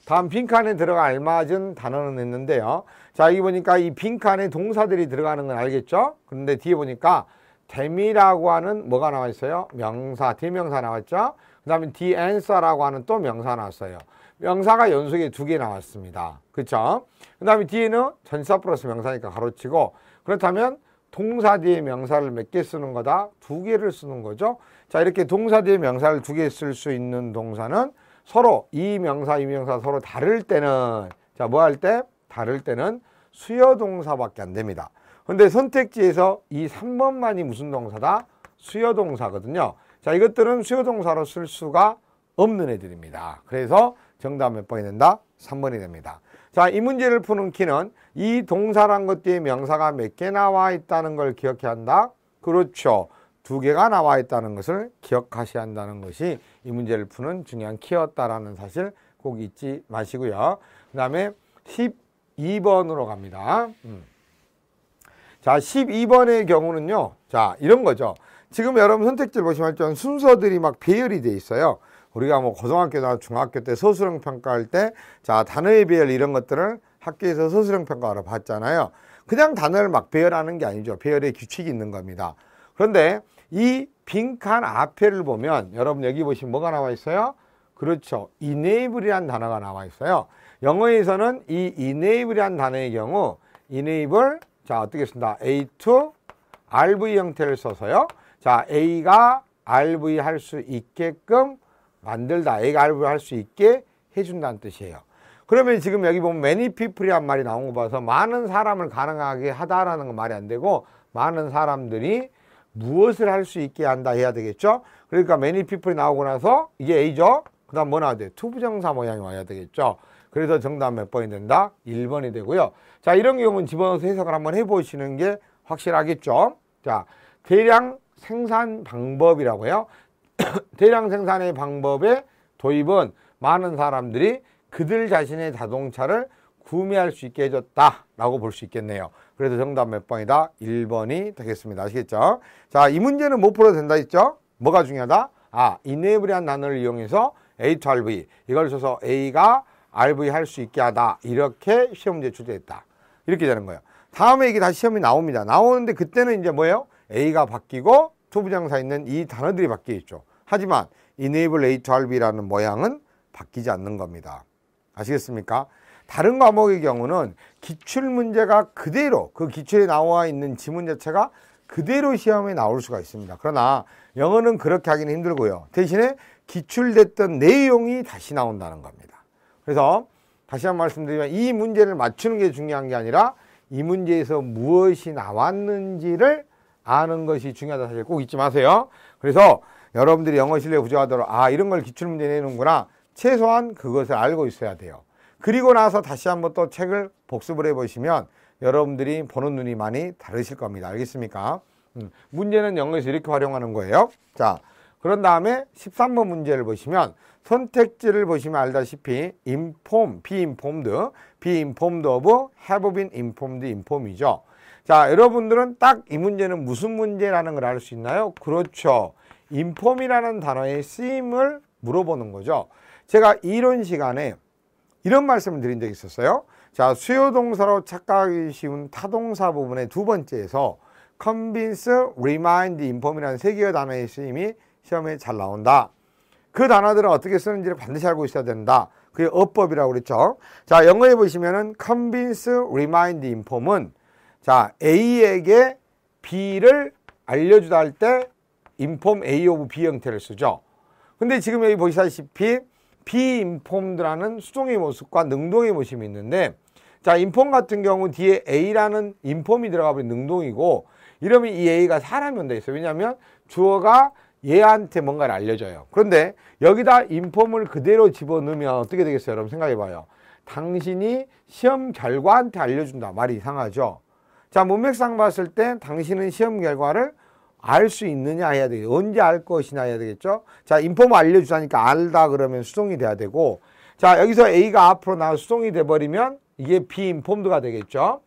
다음 빈칸에 들어가 알맞은 단어는 했는데요. 자, 여기 보니까 이 빈칸에 동사들이 들어가는 건 알겠죠? 그런데 뒤에 보니까 데미라고 하는 뭐가 나와 있어요? 명사, 대명사 나왔죠? 그 다음에 디엔서라고 하는 또 명사 나왔어요. 명사가 연속에 두 개 나왔습니다. 그렇죠? 그 다음에 뒤에는 전사 플러스 명사니까 가로치고 그렇다면 동사 뒤에 명사를 몇 개 쓰는 거다? 두 개를 쓰는 거죠. 자 이렇게 동사 뒤에 명사를 두 개 쓸 수 있는 동사는 서로 이 명사 이 명사 서로 다를 때는 자뭐 할 때 다를 때는 수요 동사밖에 안 됩니다. 근데 선택지에서 이 3번만이 무슨 동사다? 수요 동사거든요. 자 이것들은 수요 동사로 쓸 수가 없는 애들입니다. 그래서 정답 몇 번이 된다? 3번이 됩니다. 자, 이 문제를 푸는 키는 이 동사란 것 뒤에 명사가 몇 개 나와 있다는 걸 기억해야 한다? 그렇죠. 두 개가 나와 있다는 것을 기억하셔야 한다는 것이 이 문제를 푸는 중요한 키였다라는 사실 꼭 잊지 마시고요. 그 다음에 12번으로 갑니다. 음. 자, 12번의 경우는요. 자, 이런 거죠. 지금 여러분 선택지를 보시면 알지만 순서들이 막 배열이 돼 있어요. 우리가 뭐 고등학교나 중학교 때 서술형 평가할 때 자, 단어의 배열 이런 것들을 학교에서 서술형 평가하러 봤잖아요. 그냥 단어를 막 배열하는 게 아니죠. 배열의 규칙이 있는 겁니다. 그런데 이 빈칸 앞에를 보면 여러분 여기 보시면 뭐가 나와 있어요? 그렇죠. 이네이블이란 단어가 나와 있어요. 영어에서는 이 e n a b 이란 단어의 경우 이네이블 자 어떻게 쓴다? A to RV 형태를 써서요. 자 A가 RV 할 수 있게끔 만들다. A가 RV 할 수 있게 해준다는 뜻이에요. 그러면 지금 여기 보면 many people이란 말이 나온 거 봐서 많은 사람을 가능하게 하다라는 건 말이 안 되고 많은 사람들이 무엇을 할 수 있게 한다 해야 되겠죠. 그러니까 many people이 나오고 나서 이게 A죠. 그 다음 뭐 나와야 돼? 투부정사 모양이 와야 되겠죠. 그래서 정답 몇 번이 된다? 1번이 되고요. 자 이런 경우는 집어넣어서 해석을 한번 해보시는 게 확실하겠죠. 자 대량 생산 방법이라고요. 대량 생산의 방법의 도입은 많은 사람들이 그들 자신의 자동차를 구매할 수 있게 해줬다라고 볼 수 있겠네요. 그래도 정답 몇 번이다? 1번이 되겠습니다. 아시겠죠? 자, 이 문제는 못 뭐 풀어도 된다 했죠? 뭐가 중요하다? 아, 이네이블이란 단어를 이용해서 A to RV 이걸 써서 A가 RV 할 수 있게 하다. 이렇게 시험 문제 출제했다. 이렇게 되는 거예요. 다음에 이게 다시 시험이 나옵니다. 나오는데 그때는 이제 뭐예요? A가 바뀌고 투부장사 있는 이 단어들이 바뀌겠죠. 하지만 enable A to RV라는 모양은 바뀌지 않는 겁니다. 아시겠습니까? 다른 과목의 경우는 기출 문제가 그대로 그 기출에 나와 있는 지문 자체가 그대로 시험에 나올 수가 있습니다. 그러나 영어는 그렇게 하기는 힘들고요. 대신에 기출됐던 내용이 다시 나온다는 겁니다. 그래서 다시 한 번 말씀드리면 이 문제를 맞추는 게 중요한 게 아니라 이 문제에서 무엇이 나왔는지를 아는 것이 중요하다 사실 꼭 잊지 마세요. 그래서 여러분들이 영어 실력 부족하도록 아 이런 걸 기출 문제 내는구나 최소한 그것을 알고 있어야 돼요. 그리고 나서 다시 한번 또 책을 복습을 해보시면 여러분들이 보는 눈이 많이 다르실 겁니다. 알겠습니까? 음, 문제는 영어에서 이렇게 활용하는 거예요. 자, 그런 다음에 13번 문제를 보시면 선택지를 보시면 알다시피 inform, be informed, be informed of, have been informed, inform이죠. 자, 여러분들은 딱 이 문제는 무슨 문제라는 걸 알 수 있나요? 그렇죠. inform이라는 단어의 쓰임을 물어보는 거죠. 제가 이런 시간에 이런 말씀을 드린 적이 있었어요. 자, 수요 동사로 착각하기 쉬운 타동사 부분의 두 번째에서 convince, remind, inform이라는 세 개의 단어의 쓰임이 시험에 잘 나온다. 그 단어들을 어떻게 쓰는지를 반드시 알고 있어야 된다. 그게 어법이라고 그랬죠. 자, 영어에 보시면은 convince, remind, inform은 자, A에게 B를 알려주다 할 때 inform A of B 형태를 쓰죠. 근데 지금 여기 보시다시피 비인폼드라는 수동의 모습과 능동의 모습이 있는데 자 인폼 같은 경우 뒤에 A라는 인폼이 들어가면 능동이고 이러면 이 A가 사람이 돼 있어요. 왜냐하면 주어가 얘한테 뭔가를 알려줘요. 그런데 여기다 인폼을 그대로 집어넣으면 어떻게 되겠어요? 여러분 생각해봐요. 당신이 시험 결과한테 알려준다. 말이 이상하죠? 자 문맥상 봤을 때 당신은 시험 결과를 알수 있느냐 해야 되겠죠. 언제 알 것이냐 해야 되겠죠. 자, 인포머 알려주자니까 알다 그러면 수동이 돼야 되고 자, 여기서 A가 앞으로 나와 수동이 돼버리면 이게 비인폼드가 되겠죠.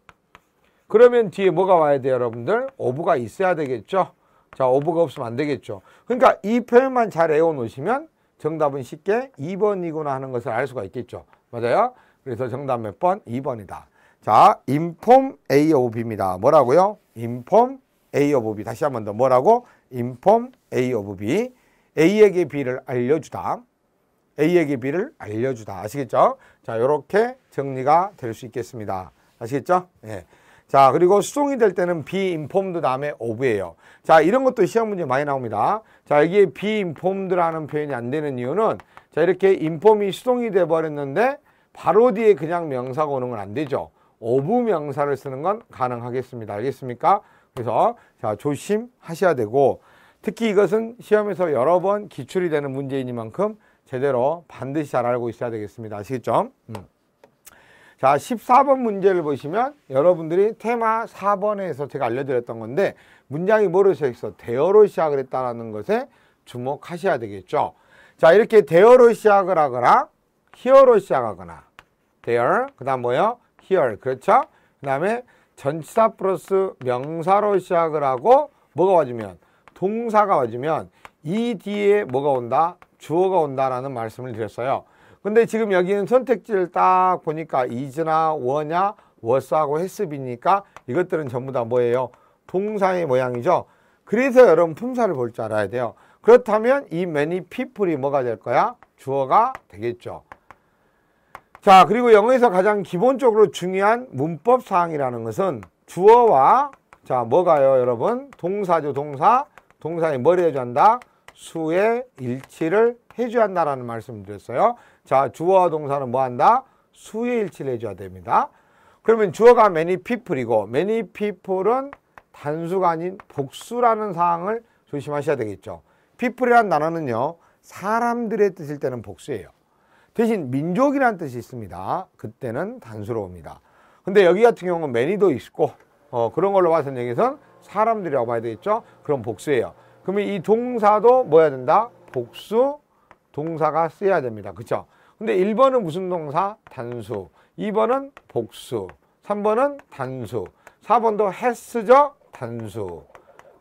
그러면 뒤에 뭐가 와야 돼요, 여러분들? 오브가 있어야 되겠죠. 자, 오브가 없으면 안 되겠죠. 그러니까 이 표현만 잘 외워놓으시면 정답은 쉽게 2번이구나 하는 것을 알 수가 있겠죠. 맞아요? 그래서 정답 몇 번? 2번이다. 자, 인폼 A, O, B입니다. 뭐라고요? 인폼 A of B 다시 한번더 뭐라고? inform A of B A에게 B를 알려주다 A에게 B를 알려주다 아시겠죠? 자 이렇게 정리가 될 수 있겠습니다 아시겠죠? 예. 자 그리고 수동이 될 때는 be informed 다음에 of예요 자 이런 것도 시험 문제 많이 나옵니다 자 여기에 be informed라는 표현이 안 되는 이유는 자 이렇게 inform이 수동이 돼 버렸는데 바로 뒤에 그냥 명사가 오는 건 안 되죠 오브 명사를 쓰는 건 가능하겠습니다 알겠습니까? 그래서 자, 조심하셔야 되고 특히 이것은 시험에서 여러 번 기출이 되는 문제이니만큼 제대로 반드시 잘 알고 있어야 되겠습니다. 아시겠죠? 음. 자, 14번 문제를 보시면 여러분들이 테마 4번에서 제가 알려드렸던 건데 문장이 뭐로 시작했어? 대어로 시작을 했다는 것에 주목하셔야 되겠죠. 자, 이렇게 대어로 시작을 하거나 히어로 시작하거나 대어, 그 다음 뭐요? 히어, 그렇죠? 그 다음에 전치사 플러스 명사로 시작을 하고 뭐가 와주면 동사가 와주면 이 뒤에 뭐가 온다? 주어가 온다라는 말씀을 드렸어요. 근데 지금 여기는 선택지를 딱 보니까 이즈나 워냐 워스하고 헤스비니까 이것들은 전부 다 뭐예요? 동사의 모양이죠. 그래서 여러분 품사를 볼 줄 알아야 돼요. 그렇다면 이 many people이 뭐가 될 거야? 주어가 되겠죠. 자 그리고 영어에서 가장 기본적으로 중요한 문법 사항이라는 것은 주어와 자 뭐가요 여러분 동사죠 동사 동사에 머리 해줘야 한다 수의 일치를 해줘야 한다라는 말씀을 드렸어요 자 주어와 동사는 뭐 한다 수의 일치를 해줘야 됩니다 그러면 주어가 many people이고 many people은 단수가 아닌 복수라는 사항을 조심하셔야 되겠죠 people이란 단어는요 사람들의 뜻일 때는 복수예요 대신 민족이란 뜻이 있습니다. 그때는 단수로옵니다. 근데 여기 같은 경우는 매니도 있고 어, 그런 걸로 봐서는 여기선 사람들이라고 봐야 되겠죠. 그럼 복수예요. 그러면 이 동사도 뭐야 해 된다? 복수 동사가 쓰여야 됩니다. 그렇죠? 근데 1번은 무슨 동사? 단수. 2번은 복수. 3번은 단수. 4번도 했스죠? 단수.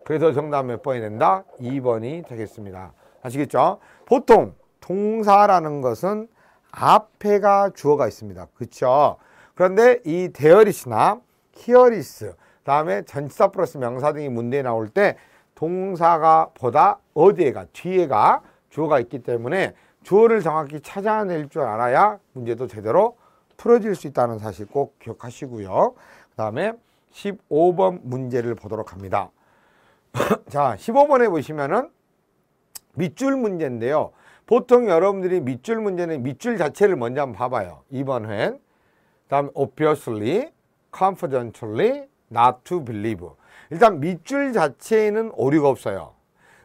그래서 정답 몇 번이 된다? 2번이 되겠습니다. 아시겠죠? 보통 동사라는 것은 앞에가 주어가 있습니다. 그렇죠? 그런데 이 대어리시나 히어리스 다음에 전치사 플러스 명사 등이 문제에 나올 때 동사가 보다 어디에가 뒤에가 주어가 있기 때문에 주어를 정확히 찾아낼 줄 알아야 문제도 제대로 풀어질 수 있다는 사실 꼭 기억하시고요. 그 다음에 15번 문제를 보도록 합니다. 자, 15번에 보시면은 밑줄 문제인데요. 보통 여러분들이 밑줄 문제는 밑줄 자체를 먼저 한번 봐봐요. 이번 횡. 다음 obviously, confidently, not to believe. 일단 밑줄 자체에는 오류가 없어요.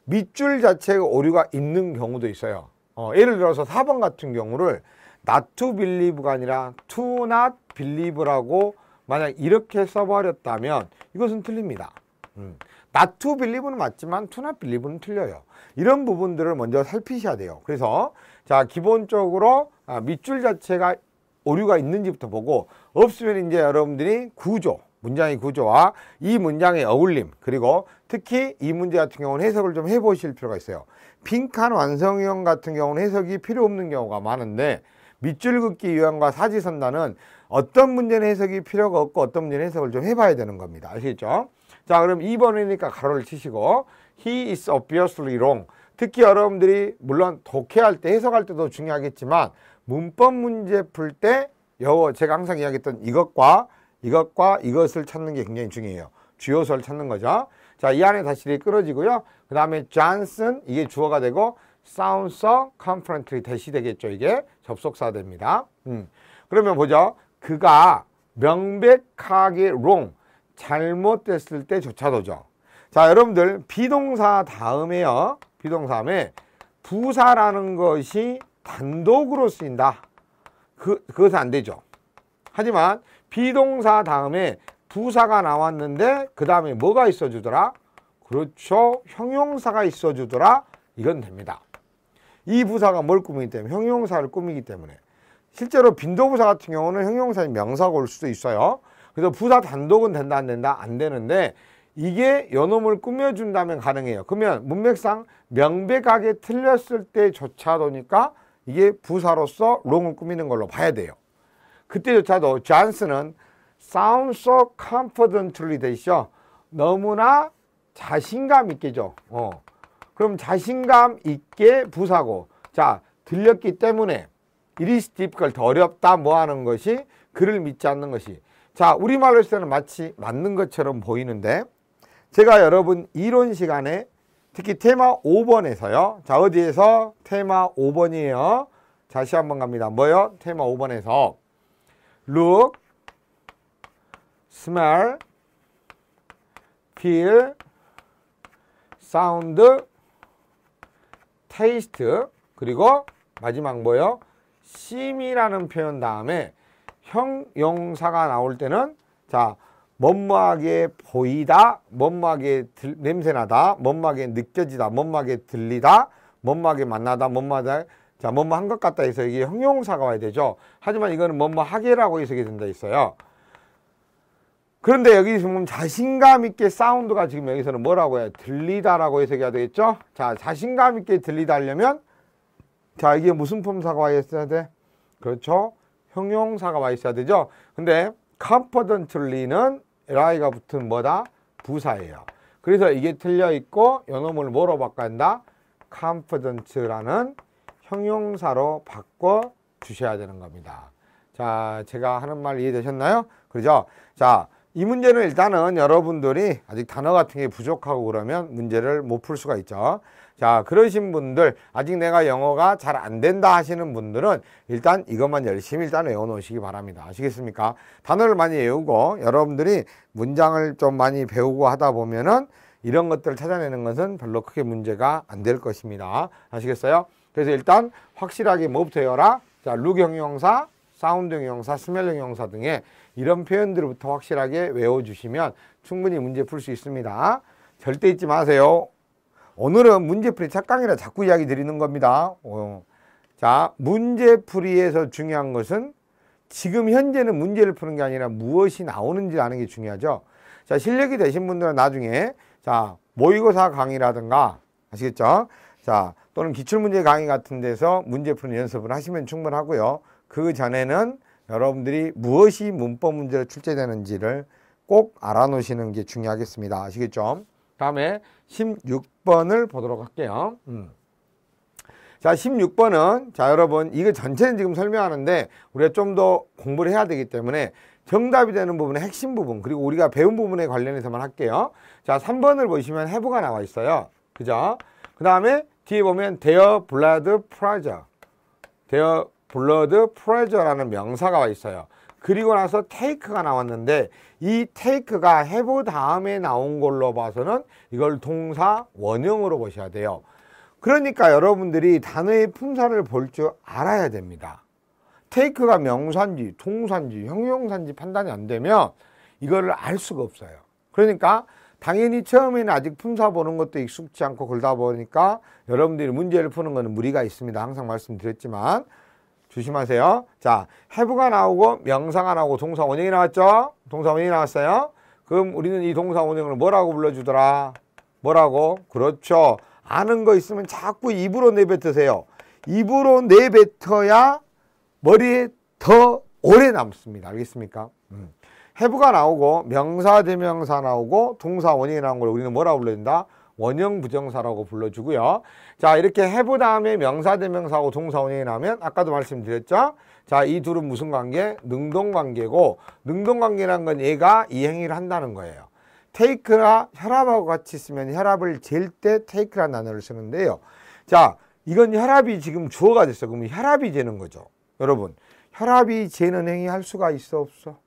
밑줄 자체에 오류가 있는 경우도 있어요. 어, 예를 들어서 4번 같은 경우를 not to believe가 아니라 to not believe라고 만약 이렇게 써버렸다면 이것은 틀립니다. 음. 나투 빌리브는 맞지만 투나 빌리브는 틀려요. 이런 부분들을 먼저 살피셔야 돼요. 그래서 자 기본적으로 아, 밑줄 자체가 오류가 있는지부터 보고 없으면 이제 여러분들이 구조 문장의 구조와 이 문장의 어울림 그리고 특히 이 문제 같은 경우는 해석을 좀 해보실 필요가 있어요. 빈칸 완성형 같은 경우는 해석이 필요 없는 경우가 많은데 밑줄 긋기 유형과 사지선다는 어떤 문제는 해석이 필요가 없고 어떤 문제는 해석을 좀 해봐야 되는 겁니다. 아시겠죠? 자 그럼 2번이니까 가로를 치시고 He is obviously wrong. 특히 여러분들이 물론 독해할 때 해석할 때도 중요하겠지만 문법 문제 풀 때 여어 제가 항상 이야기했던 이것과 이것과 이것을 찾는 게 굉장히 중요해요. 주요소를 찾는 거죠. 자, 이 안에 다시 끊어지고요. 그 다음에 Johnson 이게 주어가 되고 sounds c o n f r o n t a y 대시 되겠죠. 이게 접속사 됩니다. 음. 그러면 보죠. 그가 명백하게 wrong 잘못됐을 때조차도죠. 자, 여러분들 비동사 다음에요. 비동사 다음에 부사라는 것이 단독으로 쓰인다. 그, 그것은 안 되죠. 하지만 비동사 다음에 부사가 나왔는데 그 다음에 뭐가 있어주더라? 그렇죠. 형용사가 있어주더라. 이건 됩니다. 이 부사가 뭘 꾸미기 때문에 형용사를 꾸미기 때문에 실제로 빈도부사 같은 경우는 형용사의 명사가 올 수도 있어요. 그래서 부사 단독은 된다 안 된다 안 되는데 이게 연음을 꾸며준다면 가능해요. 그러면 문맥상 명백하게 틀렸을 때조차도니까 이게 부사로서 롱을 꾸미는 걸로 봐야 돼요. 그때조차도 존슨은 sound so confidently 되시죠. 너무나 자신감 있게죠. 어. 그럼 자신감 있게 부사고 자 들렸기 때문에 it is difficult 어렵다 뭐 하는 것이 그를 믿지 않는 것이 자, 우리말로 했을 때는 마치 맞는 것처럼 보이는데 제가 여러분 이론 시간에 특히 테마 5번에서요. 자, 어디에서? 테마 5번이에요. 다시 한번 갑니다. 뭐요? 테마 5번에서 look, smell, feel, sound, taste 그리고 마지막 뭐요? seem이라는 표현 다음에 형 용사가 나올 때는 자 멍하게 보이다, 멍하게 냄새나다, 멍하게 느껴지다, 멍하게 들리다, 멍하게 만나다, 먼막에 자멍뭐한것 같다 해서 이게 형용사가 와야 되죠. 하지만 이거는 뭐뭐 하게라고 해석이 된다 있어요. 그런데 여기 보면 자신감 있게 사운드가 지금 여기서는 뭐라고 해요? 들리다라고 해석해야 되겠죠? 자 자신감 있게 들리다 하려면 자 이게 무슨 품사가 와야 돼? 그렇죠? 형용사가 와 있어야 되죠. 근데 confidently는 라이가 붙은 뭐다? 부사예요. 그래서 이게 틀려 있고 요놈을 뭐로 바꿔야 한다? confident라는 형용사로 바꿔 주셔야 되는 겁니다. 자, 제가 하는 말 이해되셨나요? 그죠? 렇 자, 이 문제는 일단은 여러분들이 아직 단어 같은 게 부족하고 그러면 문제를 못 풀 수가 있죠. 자 그러신 분들 아직 내가 영어가 잘 안된다 하시는 분들은 일단 이것만 열심히 일단 외워놓으시기 바랍니다 아시겠습니까 단어를 많이 외우고 여러분들이 문장을 좀 많이 배우고 하다 보면은 이런 것들을 찾아내는 것은 별로 크게 문제가 안 될 것입니다 아시겠어요 그래서 일단 확실하게 뭐부터 외워라 자루경용사 사운드 형용사 스멜 형용사 등의 이런 표현들부터 확실하게 외워주시면 충분히 문제 풀 수 있습니다 절대 잊지 마세요 오늘은 문제풀이 착강이라 자꾸 이야기 드리는 겁니다. 어. 자, 문제풀이에서 중요한 것은 지금 현재는 문제를 푸는 게 아니라 무엇이 나오는지 아는 게 중요하죠. 자, 실력이 되신 분들은 나중에 자, 모의고사 강의라든가 아시겠죠? 자, 또는 기출문제 강의 같은 데서 문제 푸는 연습을 하시면 충분하고요. 그 전에는 여러분들이 무엇이 문법 문제로 출제되는지를 꼭 알아놓으시는 게 중요하겠습니다. 아시겠죠? 다음에 16 16번을 보도록 할게요. 음. 자, 16번은 자, 여러분 이거 전체는 지금 설명하는데 우리가 좀 더 공부를 해야 되기 때문에 정답이 되는 부분의 핵심 부분 그리고 우리가 배운 부분에 관련해서만 할게요. 자, 3번을 보시면 해부가 나와 있어요. 그죠? 그 다음에 뒤에 보면 대어 블러드 프라저 대어 블러드 프라저라는 명사가 와 있어요. 그리고 나서 테이크가 나왔는데 이 테이크가 해보 다음에 나온 걸로 봐서는 이걸 동사 원형으로 보셔야 돼요. 그러니까 여러분들이 단어의 품사를 볼 줄 알아야 됩니다. 테이크가 명사인지 동사인지 형용사인지 판단이 안 되면 이거를 알 수가 없어요. 그러니까 당연히 처음에는 아직 품사 보는 것도 익숙지 않고 그러다 보니까 여러분들이 문제를 푸는 것은 무리가 있습니다. 항상 말씀드렸지만 조심하세요. 자, 해부가 나오고 명사가 나오고 동사 원형이 나왔죠? 동사 원형이 나왔어요. 그럼 우리는 이 동사 원형을 뭐라고 불러주더라? 뭐라고? 그렇죠. 아는 거 있으면 자꾸 입으로 내뱉으세요. 입으로 내뱉어야 머리에 더 오래 남습니다. 알겠습니까? 음. 해부가 나오고 명사 대명사 나오고 동사 원형이 나온 걸 우리는 뭐라고 불러야 된다? 원형 부정사라고 불러주고요. 자 이렇게 해부 다음에 명사 대명사하고 동사원형이 나면 아까도 말씀드렸죠. 자 이 둘은 무슨 관계? 능동관계고 능동관계란 건 얘가 이 행위를 한다는 거예요. 테이크나 혈압하고 같이 쓰면 혈압을 잴 때 테이크라는 단어를 쓰는데요. 자 이건 혈압이 지금 주어가 됐어. 그러면 혈압이 재는 거죠. 여러분 혈압이 재는 행위 할 수가 있어 없어?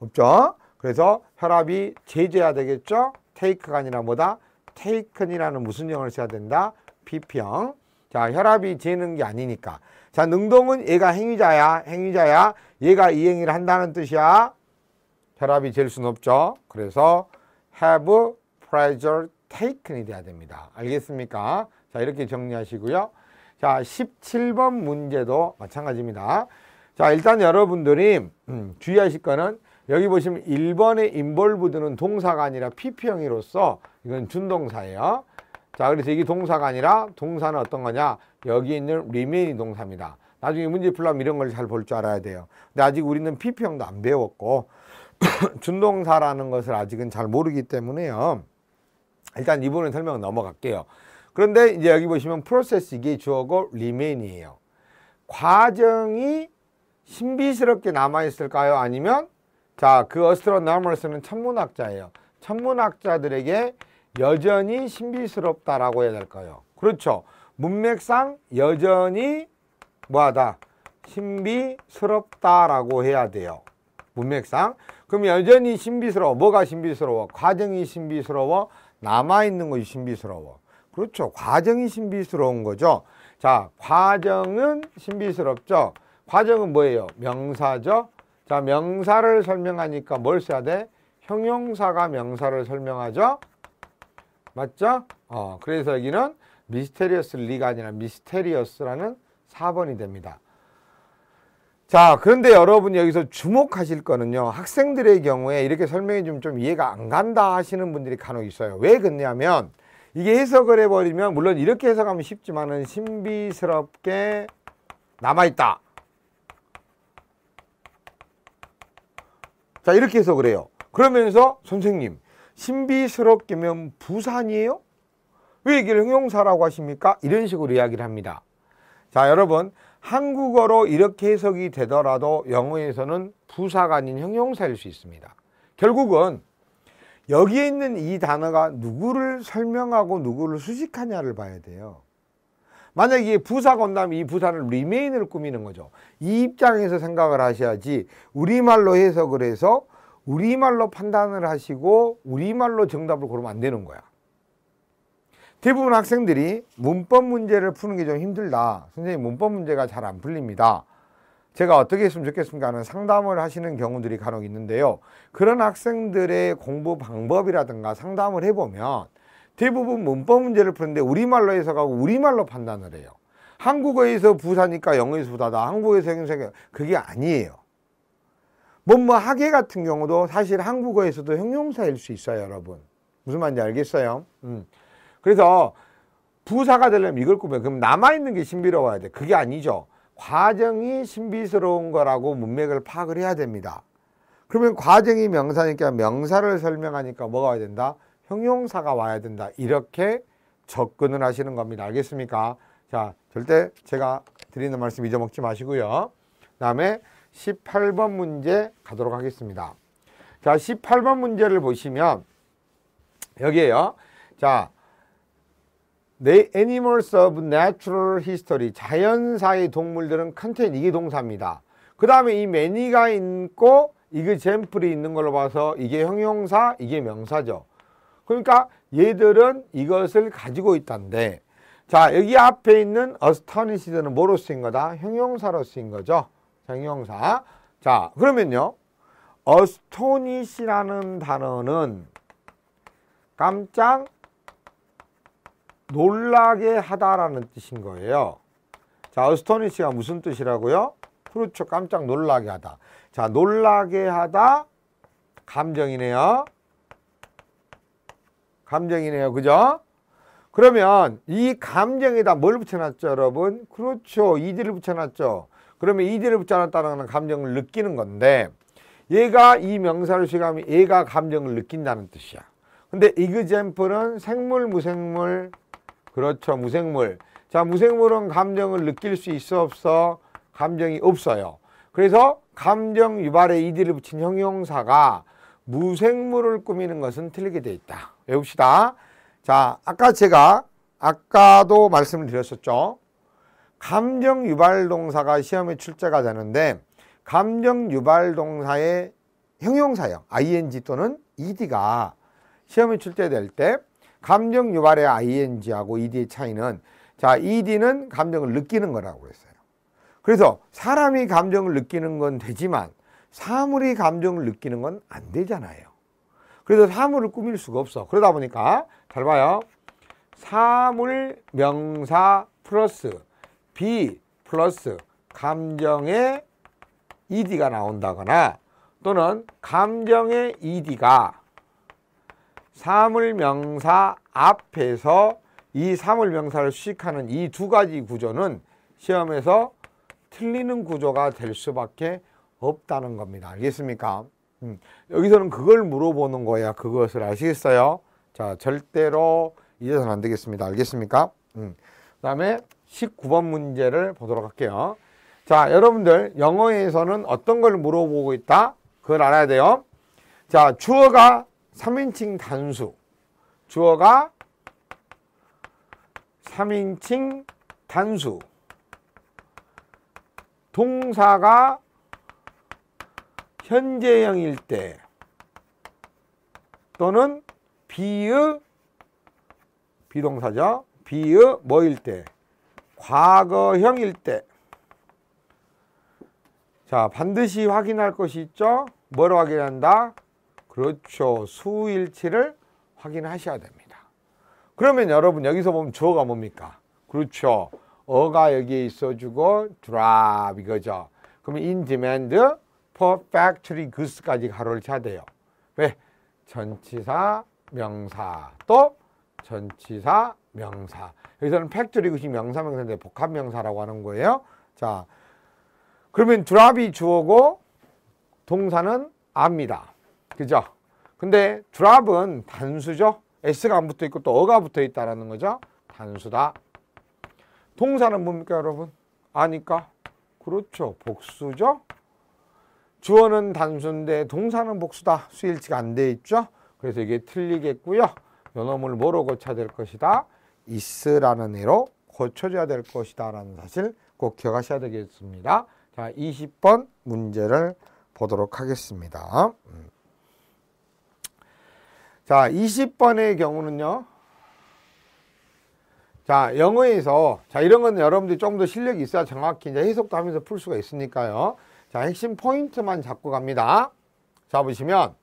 없죠? 그래서 혈압이 제재해야 되겠죠? 테이크가 아니라 뭐다? 테이큰이라는 무슨 영을 써야 된다? 비평. 자, 혈압이 재는 게 아니니까. 자, 능동은 얘가 행위자야. 행위자야. 얘가 이 행위를 한다는 뜻이야. 혈압이 잴 수는 없죠. 그래서 have pressure taken이 돼야 됩니다. 알겠습니까? 자, 이렇게 정리하시고요. 자, 17번 문제도 마찬가지입니다. 자, 일단 여러분들이 음, 주의하실 거는 여기 보시면 1번의 인 n v o l 는 동사가 아니라 PP형이로서 이건 준동사예요. 자, 그래서 이게 동사가 아니라 동사는 어떤 거냐? 여기 있는 리메 m a 이 동사입니다. 나중에 문제 풀면 이런 걸 잘 볼 줄 알아야 돼요. 근데 아직 우리는 PP형도 안 배웠고 준동사라는 것을 아직은 잘 모르기 때문에요. 일단 이분은 부 설명 넘어갈게요. 그런데 이제 여기 보시면 프로세스 이게 주어고 리메 m a i 이에요 과정이 신비스럽게 남아있을까요? 아니면 자, 그 어스트로나머스는 천문학자예요. 천문학자들에게 여전히 신비스럽다라고 해야 될까요? 그렇죠. 문맥상 여전히 뭐하다? 신비스럽다라고 해야 돼요. 문맥상. 그럼 여전히 신비스러워. 뭐가 신비스러워? 과정이 신비스러워. 남아있는 것이 신비스러워. 그렇죠. 과정이 신비스러운 거죠. 자, 과정은 신비스럽죠. 과정은 뭐예요? 명사죠. 자, 명사를 설명하니까 뭘 써야 돼? 형용사가 명사를 설명하죠? 맞죠? 어, 그래서 여기는 미스테리어슬 리가 아니라 미스테리어스라는 4번이 됩니다. 자, 그런데 여러분 여기서 주목하실 거는요. 학생들의 경우에 이렇게 설명이 좀, 좀 이해가 안 간다 하시는 분들이 간혹 있어요. 왜 그러냐면 이게 해석을 해버리면 물론 이렇게 해석하면 쉽지만은 신비스럽게 남아있다. 자 이렇게 해서 그래요. 그러면서 선생님 신비스럽게면 부산이에요? 왜 이걸 형용사라고 하십니까? 이런 식으로 이야기를 합니다. 자 여러분 한국어로 이렇게 해석이 되더라도 영어에서는 부사가 아닌 형용사일 수 있습니다. 결국은 여기에 있는 이 단어가 누구를 설명하고 누구를 수식하냐를 봐야 돼요. 만약에 이게 부사가 온다면 이 부사는 리메인을 꾸미는 거죠. 이 입장에서 생각을 하셔야지 우리말로 해석을 해서 우리말로 판단을 하시고 우리말로 정답을 고르면 안 되는 거야. 대부분 학생들이 문법 문제를 푸는 게 좀 힘들다. 선생님 문법 문제가 잘 안 풀립니다. 제가 어떻게 했으면 좋겠습니까 하는 상담을 하시는 경우들이 간혹 있는데요. 그런 학생들의 공부 방법이라든가 상담을 해보면 대부분 문법 문제를 푸는데 우리말로 해석하고 우리말로 판단을 해요. 한국어에서 부사니까 영어에서 부사다. 한국에서 어 형용사가 그게 아니에요. 뭐뭐 하게 뭐 같은 경우도 사실 한국어에서도 형용사일 수 있어요, 여러분. 무슨 말인지 알겠어요? 음. 그래서 부사가 되려면 이걸 꾸며 그럼 남아있는 게 신비로워야 돼. 그게 아니죠. 과정이 신비스러운 거라고 문맥을 파악을 해야 됩니다. 그러면 과정이 명사니까 명사를 설명하니까 뭐가 와야 된다? 형용사가 와야 된다. 이렇게 접근을 하시는 겁니다. 알겠습니까? 자, 절대 제가 드리는 말씀 잊어먹지 마시고요. 다음에 18번 문제 가도록 하겠습니다. 자, 18번 문제를 보시면 여기에요. 자, The animals of natural history 자연사의 동물들은 컨텐 이게 동사입니다. 그 다음에 이 many가 있고 이게 젠플이 있는 걸로 봐서 이게 형용사 이게 명사죠. 그러니까 얘들은 이것을 가지고 있단데 자 여기 앞에 있는 어스타니시드는 뭐로 쓰인 거다? 형용사로 쓰인 거죠. 형용사. 자 그러면요. 어스토니시라는 단어는 깜짝 놀라게 하다라는 뜻인 거예요. 자, 어스토니시가 무슨 뜻이라고요? 그렇죠. 깜짝 놀라게 하다. 자, 놀라게 하다 감정이네요. 감정이네요. 그죠? 그러면 이 감정에다 뭘 붙여놨죠, 여러분? 그렇죠. 이디를 붙여놨죠. 그러면 이디를 붙여놨다는 감정을 느끼는 건데 얘가 이 명사를 시작하면 얘가 감정을 느낀다는 뜻이야. 근데 example은 생물, 무생물, 그렇죠. 무생물. 자, 무생물은 감정을 느낄 수 있어 없어? 감정이 없어요. 그래서 감정 유발에 이디를 붙인 형용사가 무생물을 꾸미는 것은 틀리게 돼 있다. 외웁시다. 자, 아까 제가 아까도 말씀을 드렸었죠. 감정 유발 동사가 시험에 출제가 되는데 감정 유발 동사의 형용사형 ing 또는 ed가 시험에 출제될 때 감정 유발의 ing하고 ed의 차이는 자, ed는 감정을 느끼는 거라고 그어요 그래서 사람이 감정을 느끼는 건 되지만 사물이 감정을 느끼는 건 안 되잖아요. 그래서 사물을 꾸밀 수가 없어. 그러다 보니까 잘 봐요. 사물 명사 플러스 비 플러스 감정의 ed가 나온다거나 또는 감정의 ed가 사물 명사 앞에서 이 사물 명사를 수식하는 이 두 가지 구조는 시험에서 틀리는 구조가 될 수밖에 없다는 겁니다. 알겠습니까? 음, 여기서는 그걸 물어보는 거야. 그것을 아시겠어요? 자, 절대로 잊어서는안 되겠습니다. 알겠습니까? 음, 그 다음에 19번 문제를 보도록 할게요. 자, 여러분들 영어에서는 어떤 걸 물어보고 있다? 그걸 알아야 돼요. 자, 주어가 3인칭 단수. 주어가 3인칭 단수. 동사가 현재형일 때 또는 비의 비동사죠. 비의 뭐일 때 과거형일 때 자, 반드시 확인할 것이 있죠. 뭐로 확인한다? 그렇죠. 수일치를 확인하셔야 됩니다. 그러면 여러분 여기서 보면 주어가 뭡니까? 그렇죠. 어가 여기에 있어주고 drop 이거죠. 그러면 in demand 퍼 o 트리그스까지 가로를 쳐야 돼요. 왜? 전치사, 명사 또 전치사, 명사 여기서는 f a c t o 명사 명사인데 복합 명사라고 하는 거예요. 자, 그러면 드랍이 주어고 동사는 압니다. 그죠? 근데 드랍은 단수죠. s가 안 붙어 있고 또 어가 붙어 있다는 거죠. 단수다. 동사는 뭡니까 여러분? 아니까. 그렇죠. 복수죠. 주어는 단순데 동사는 복수다. 수일치가 안 돼 있죠. 그래서 이게 틀리겠고요. 요놈을 뭐로 고쳐야 될 것이다. 있으라는 애로 고쳐줘야 될 것이다 라는 사실 꼭 기억하셔야 되겠습니다. 자, 20번 문제를 보도록 하겠습니다. 음. 자, 20번의 경우는요. 자, 영어에서 자, 이런 건 여러분들이 조금 더 실력이 있어야 정확히 이제 해석도 하면서 풀 수가 있으니까요. 자, 핵심 포인트만 잡고 갑니다. 자, 보시면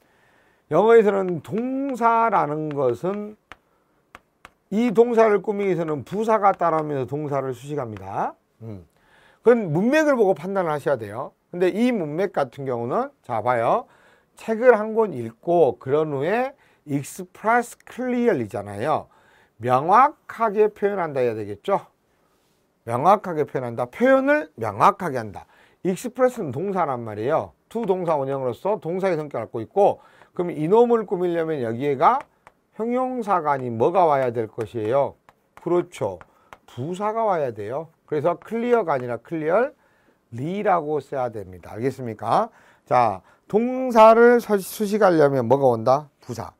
영어에서는 동사라는 것은 이 동사를 꾸미기 위해서는 부사가 따라오면서 동사를 수식합니다. 음. 그건 문맥을 보고 판단을 하셔야 돼요. 근데 이 문맥 같은 경우는 자 봐요. 책을 한 권 읽고 그런 후에 express clearly잖아요. 명확하게 표현한다 해야 되겠죠. 명확하게 표현한다. 표현을 명확하게 한다. 익스프레스는 동사란 말이에요. 투 동사 원형으로서 동사의 성격을 갖고 있고 그럼 이놈을 꾸미려면 여기에가 형용사가 아닌 뭐가 와야 될 것이에요. 그렇죠. 부사가 와야 돼요. 그래서 클리어가 아니라 클리어 리라고 써야 됩니다. 알겠습니까? 자, 동사를 수식하려면 뭐가 온다? 부사.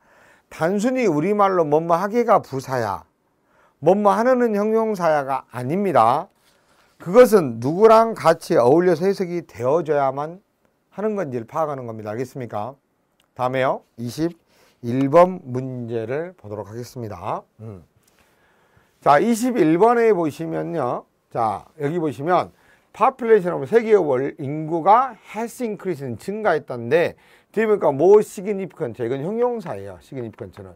단순히 우리말로 뭐 뭐 하기가 부사야. 뭐 뭐 하는 형용사야가 아닙니다. 그것은 누구랑 같이 어울려서 해석이 되어져야만 하는 건지를 파악하는 겁니다. 알겠습니까? 다음에요. 21번 문제를 보도록 하겠습니다. 음. 자, 21번에 보시면요. 자, 여기 보시면 population of 세계월 인구가 has i n c r e a s e d 증가했던데 뒤보니까 more significant 이건 형용사예요. significant는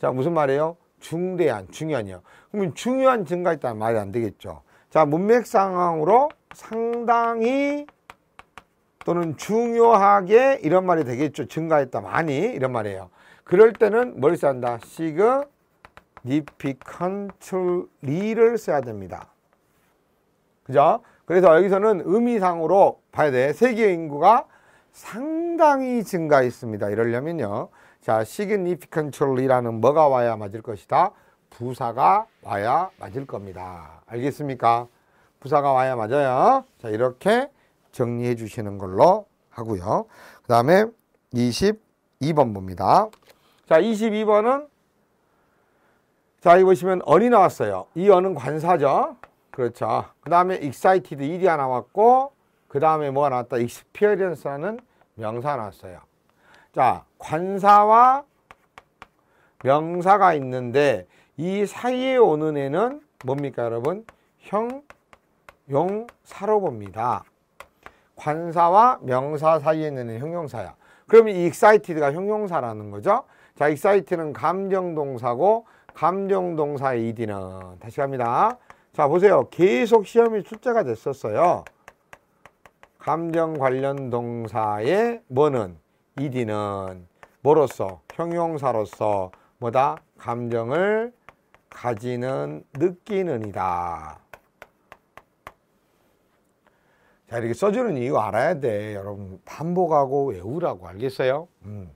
자, 무슨 말이에요? 중대한, 중요한이요. 그러면 중요한 증가했다는 말이 안 되겠죠. 자, 문맥 상황으로 상당히 또는 중요하게 이런 말이 되겠죠. 증가했다. 많이 이런 말이에요. 그럴 때는 뭘 써야 한다? significantly를 써야 됩니다. 그죠? 그래서 여기서는 의미상으로 봐야 돼. 세계 인구가 상당히 증가했습니다. 이러려면요. 자, significantly라는 뭐가 와야 맞을 것이다? 부사가 와야 맞을 겁니다. 알겠습니까? 부사가 와야 맞아요. 자, 이렇게 정리해 주시는 걸로 하고요. 그 다음에 22번 봅니다. 자, 22번은 자, 여기 보시면 언이 나왔어요. 이 언은 관사죠. 그렇죠. 그 다음에 excited 일이가 나왔고 그 다음에 뭐가 나왔다? experience라는 명사 나왔어요. 자, 관사와 명사가 있는데 이 사이에 오는 애는 뭡니까 여러분? 형, 용, 사로 봅니다. 관사와 명사 사이에 있는 형용사야. 그러면 이 excited가 형용사라는 거죠. 자, excited는 감정동사고 감정동사의 ed는 다시 갑니다. 자, 보세요. 계속 시험이 출제가 됐었어요. 감정 관련 동사의 뭐는 ed는 뭐로서 형용사로서 뭐다 감정을 가지는 느끼느니라. 자 이렇게 써주는 이유 알아야 돼. 여러분 반복하고 외우라고 알겠어요? 음.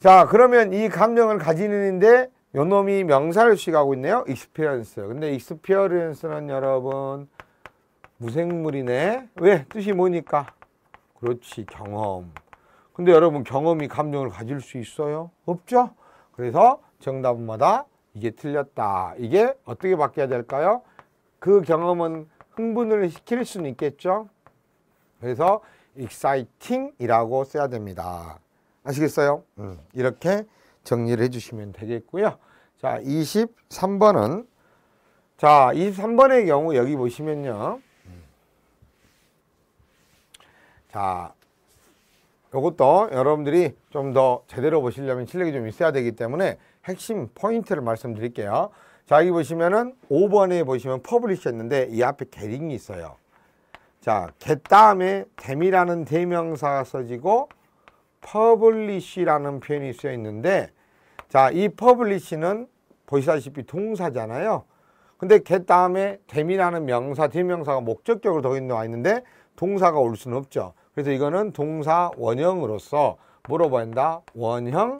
자 그러면 이 감정을 가지는인데 요 놈이 명사를 시가고 있네요. experience. 근데 experience는 여러분 무생물이네. 왜? 뜻이 뭐니까? 그렇지 경험. 근데 여러분 경험이 감정을 가질 수 있어요? 없죠? 그래서 정답은 뭐다? 이게 틀렸다. 이게 어떻게 바뀌어야 될까요? 그 경험은 흥분을 시킬 수는 있겠죠. 그래서 exciting이라고 써야 됩니다. 아시겠어요? 음. 이렇게 정리를 해주시면 되겠고요. 자, 23번은 자, 23번의 경우 여기 보시면요. 자, 이것도 여러분들이 좀 더 제대로 보시려면 실력이 좀 있어야 되기 때문에 핵심 포인트를 말씀드릴게요. 자, 여기 보시면은 5번에 보시면 퍼블리시 했는데 이 앞에 게링이 있어요. 자, g 다음에 d 이라는 대명사가 네 써지고 p u b l 라는 표현이 쓰여 있는데 자, 이 p u b l 는 보시다시피 동사잖아요. 근데 g 다음에 d 이라는 명사, 대명사가 네 목적격으로 더 있는 와 있는데 동사가 올 수는 없죠. 그래서 이거는 동사 원형으로서 물어본다. 원형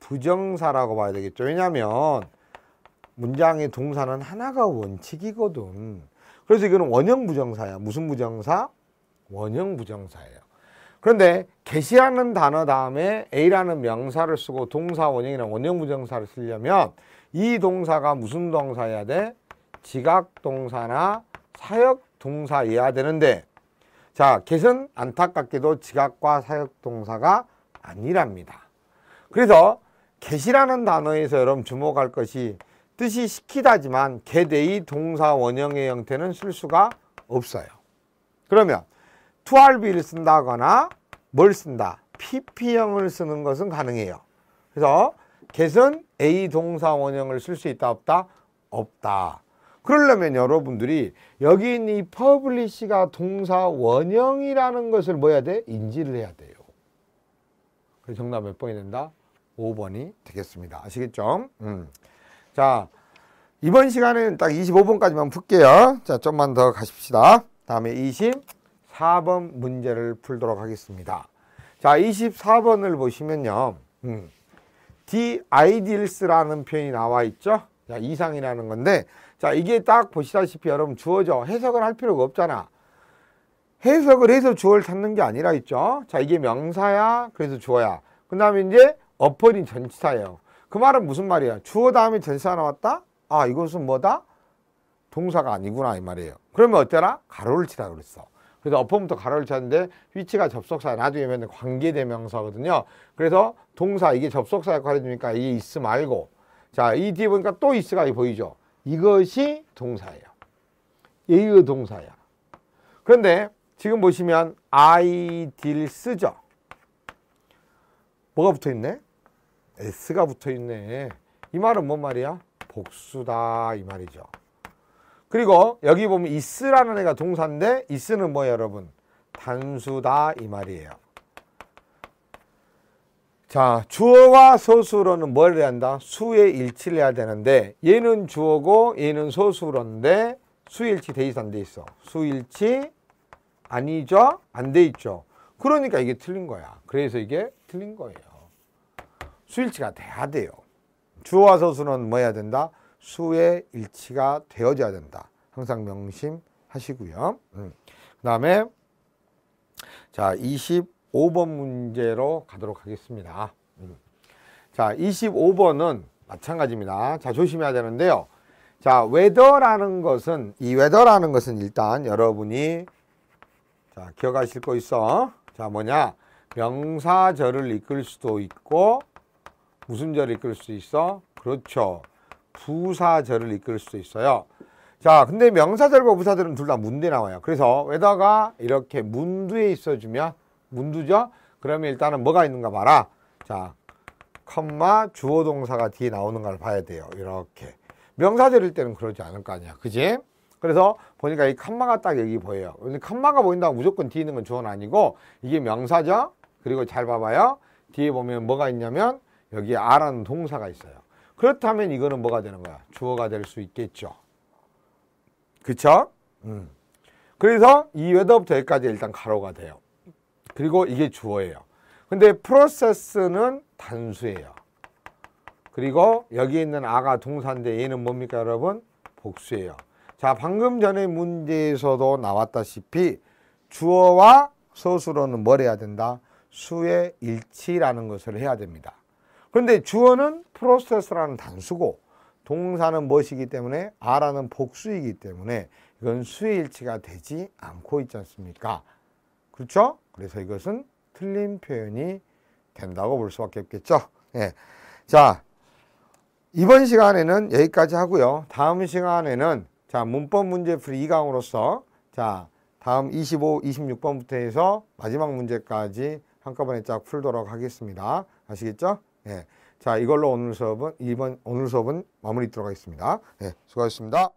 부정사라고 봐야 되겠죠. 왜냐하면 문장의 동사는 하나가 원칙이거든. 그래서 이거는 원형 부정사야. 무슨 부정사? 원형 부정사예요. 그런데 개시하는 단어 다음에 A라는 명사를 쓰고 동사 원형이나 원형 부정사를 쓰려면 이 동사가 무슨 동사여야 돼? 지각 동사나 사역 동사여야 되는데 자, 개선 안타깝게도 지각과 사역 동사가 아니랍니다. 그래서 개시라는 단어에서 여러분 주목할 것이 뜻이 시키다지만 개대의 동사 원형의 형태는 쓸 수가 없어요. 그러면 to r 쓴다거나 뭘 쓴다? pp형을 쓰는 것은 가능해요. 그래서 get은 a 동사 원형을 쓸 수 있다 없다? 없다. 그러려면 여러분들이 여기 있는 이 publish가 동사 원형이라는 것을 뭐 해야 돼? 인지를 해야 돼요. 그래서 정답 몇 번이 된다? 5번이 되겠습니다. 아시겠죠? 음. 자, 이번 시간은 딱 25번까지만 풀게요. 자, 좀만 더 가십시다. 다음에 24번 문제를 풀도록 하겠습니다. 자, 24번을 보시면요. 음. d i d s 라는 표현이 나와 있죠. 자, 이상이라는 건데 자, 이게 딱 보시다시피 여러분 주어져 해석을 할 필요가 없잖아. 해석을 해서 주어를 찾는 게 아니라 있죠. 자, 이게 명사야. 그래서 주어야. 그 다음에 이제 어퍼링 전치사예요. 그 말은 무슨 말이야? 주어 다음에 전치사 나왔다? 아 이것은 뭐다? 동사가 아니구나 이 말이에요. 그러면 어때라? 가로를 치라 그랬어. 그래서 어퍼부터 가로를 쳤는데 위치가 접속사 나중에 보면 관계대명사거든요. 그래서 동사 이게 접속사 역할을 니까이 있음 말고 자이 뒤에 보니까 또 있으가 보이죠. 이것이 동사예요. 예의 동사야. 그런데 지금 보시면 I 딜 쓰죠. 뭐가 붙어 있네? S가 붙어 있네. 이 말은 뭔 말이야? 복수다 이 말이죠. 그리고 여기 보면 is라는 애가 동사인데 is는 뭐 여러분? 단수다 이 말이에요. 자 주어와 소수로는 뭘 해야 한다? 수의 일치를 해야 되는데 얘는 주어고 얘는 소수로인데 수일치 돼 있어 안 돼 있어? 수일치 아니죠? 안 돼 있죠? 그러니까 이게 틀린 거야. 그래서 이게 틀린 거예요. 수일치가 돼야 돼요. 주어와 서수는 뭐 해야 된다? 수의 일치가 되어져야 된다. 항상 명심하시고요. 음. 그 다음에 자 25번 문제로 가도록 하겠습니다. 음. 자 25번은 마찬가지입니다. 자 조심해야 되는데요. 자 웨더라는 것은 이 웨더라는 것은 일단 여러분이 자 기억하실 거 있어. 자 뭐냐 명사절을 이끌 수도 있고 무슨 절을 이끌 수 있어? 그렇죠. 부사절을 이끌 수 있어요. 자, 근데 명사절과 부사절은 둘 다 문대 나와요. 그래서 외다가 이렇게 문두에 있어주면 문두죠? 그러면 일단은 뭐가 있는가 봐라. 자, 컴마 주어 동사가 뒤에 나오는 걸 봐야 돼요. 이렇게. 명사절일 때는 그러지 않을 거 아니야. 그지? 그래서 보니까 이컴마가딱 여기 보여요. 컴마가 보인다고 무조건 뒤에 있는 건 주어는 아니고 이게 명사죠. 그리고 잘 봐봐요. 뒤에 보면 뭐가 있냐면 여기에 아라는 동사가 있어요. 그렇다면 이거는 뭐가 되는 거야? 주어가 될 수 있겠죠. 그쵸? 음. 그래서 이 외도부터 여기까지 일단 가로가 돼요. 그리고 이게 주어예요. 근데 프로세스는 단수예요. 그리고 여기 에 있는 아가 동사인데 얘는 뭡니까 여러분? 복수예요. 자 방금 전에 문제에서도 나왔다시피 주어와 소수로는뭘 해야 된다? 수의 일치라는 것을 해야 됩니다. 그런데 주어는 프로세스라는 단수고 동사는 무엇이기 때문에 아라는 복수이기 때문에 이건 수일치가 되지 않고 있지 않습니까? 그렇죠? 그래서 이것은 틀린 표현이 된다고 볼 수밖에 없겠죠. 예. 자, 이번 시간에는 여기까지 하고요. 다음 시간에는 자, 문법 문제 풀이 2강으로서 자, 다음 25, 26번부터 해서 마지막 문제까지 한꺼번에 쫙 풀도록 하겠습니다. 아시겠죠? 예. 자, 이걸로 오늘 수업은 이번 오늘 수업은 마무리 들어가겠습니다. 예. 수고하셨습니다.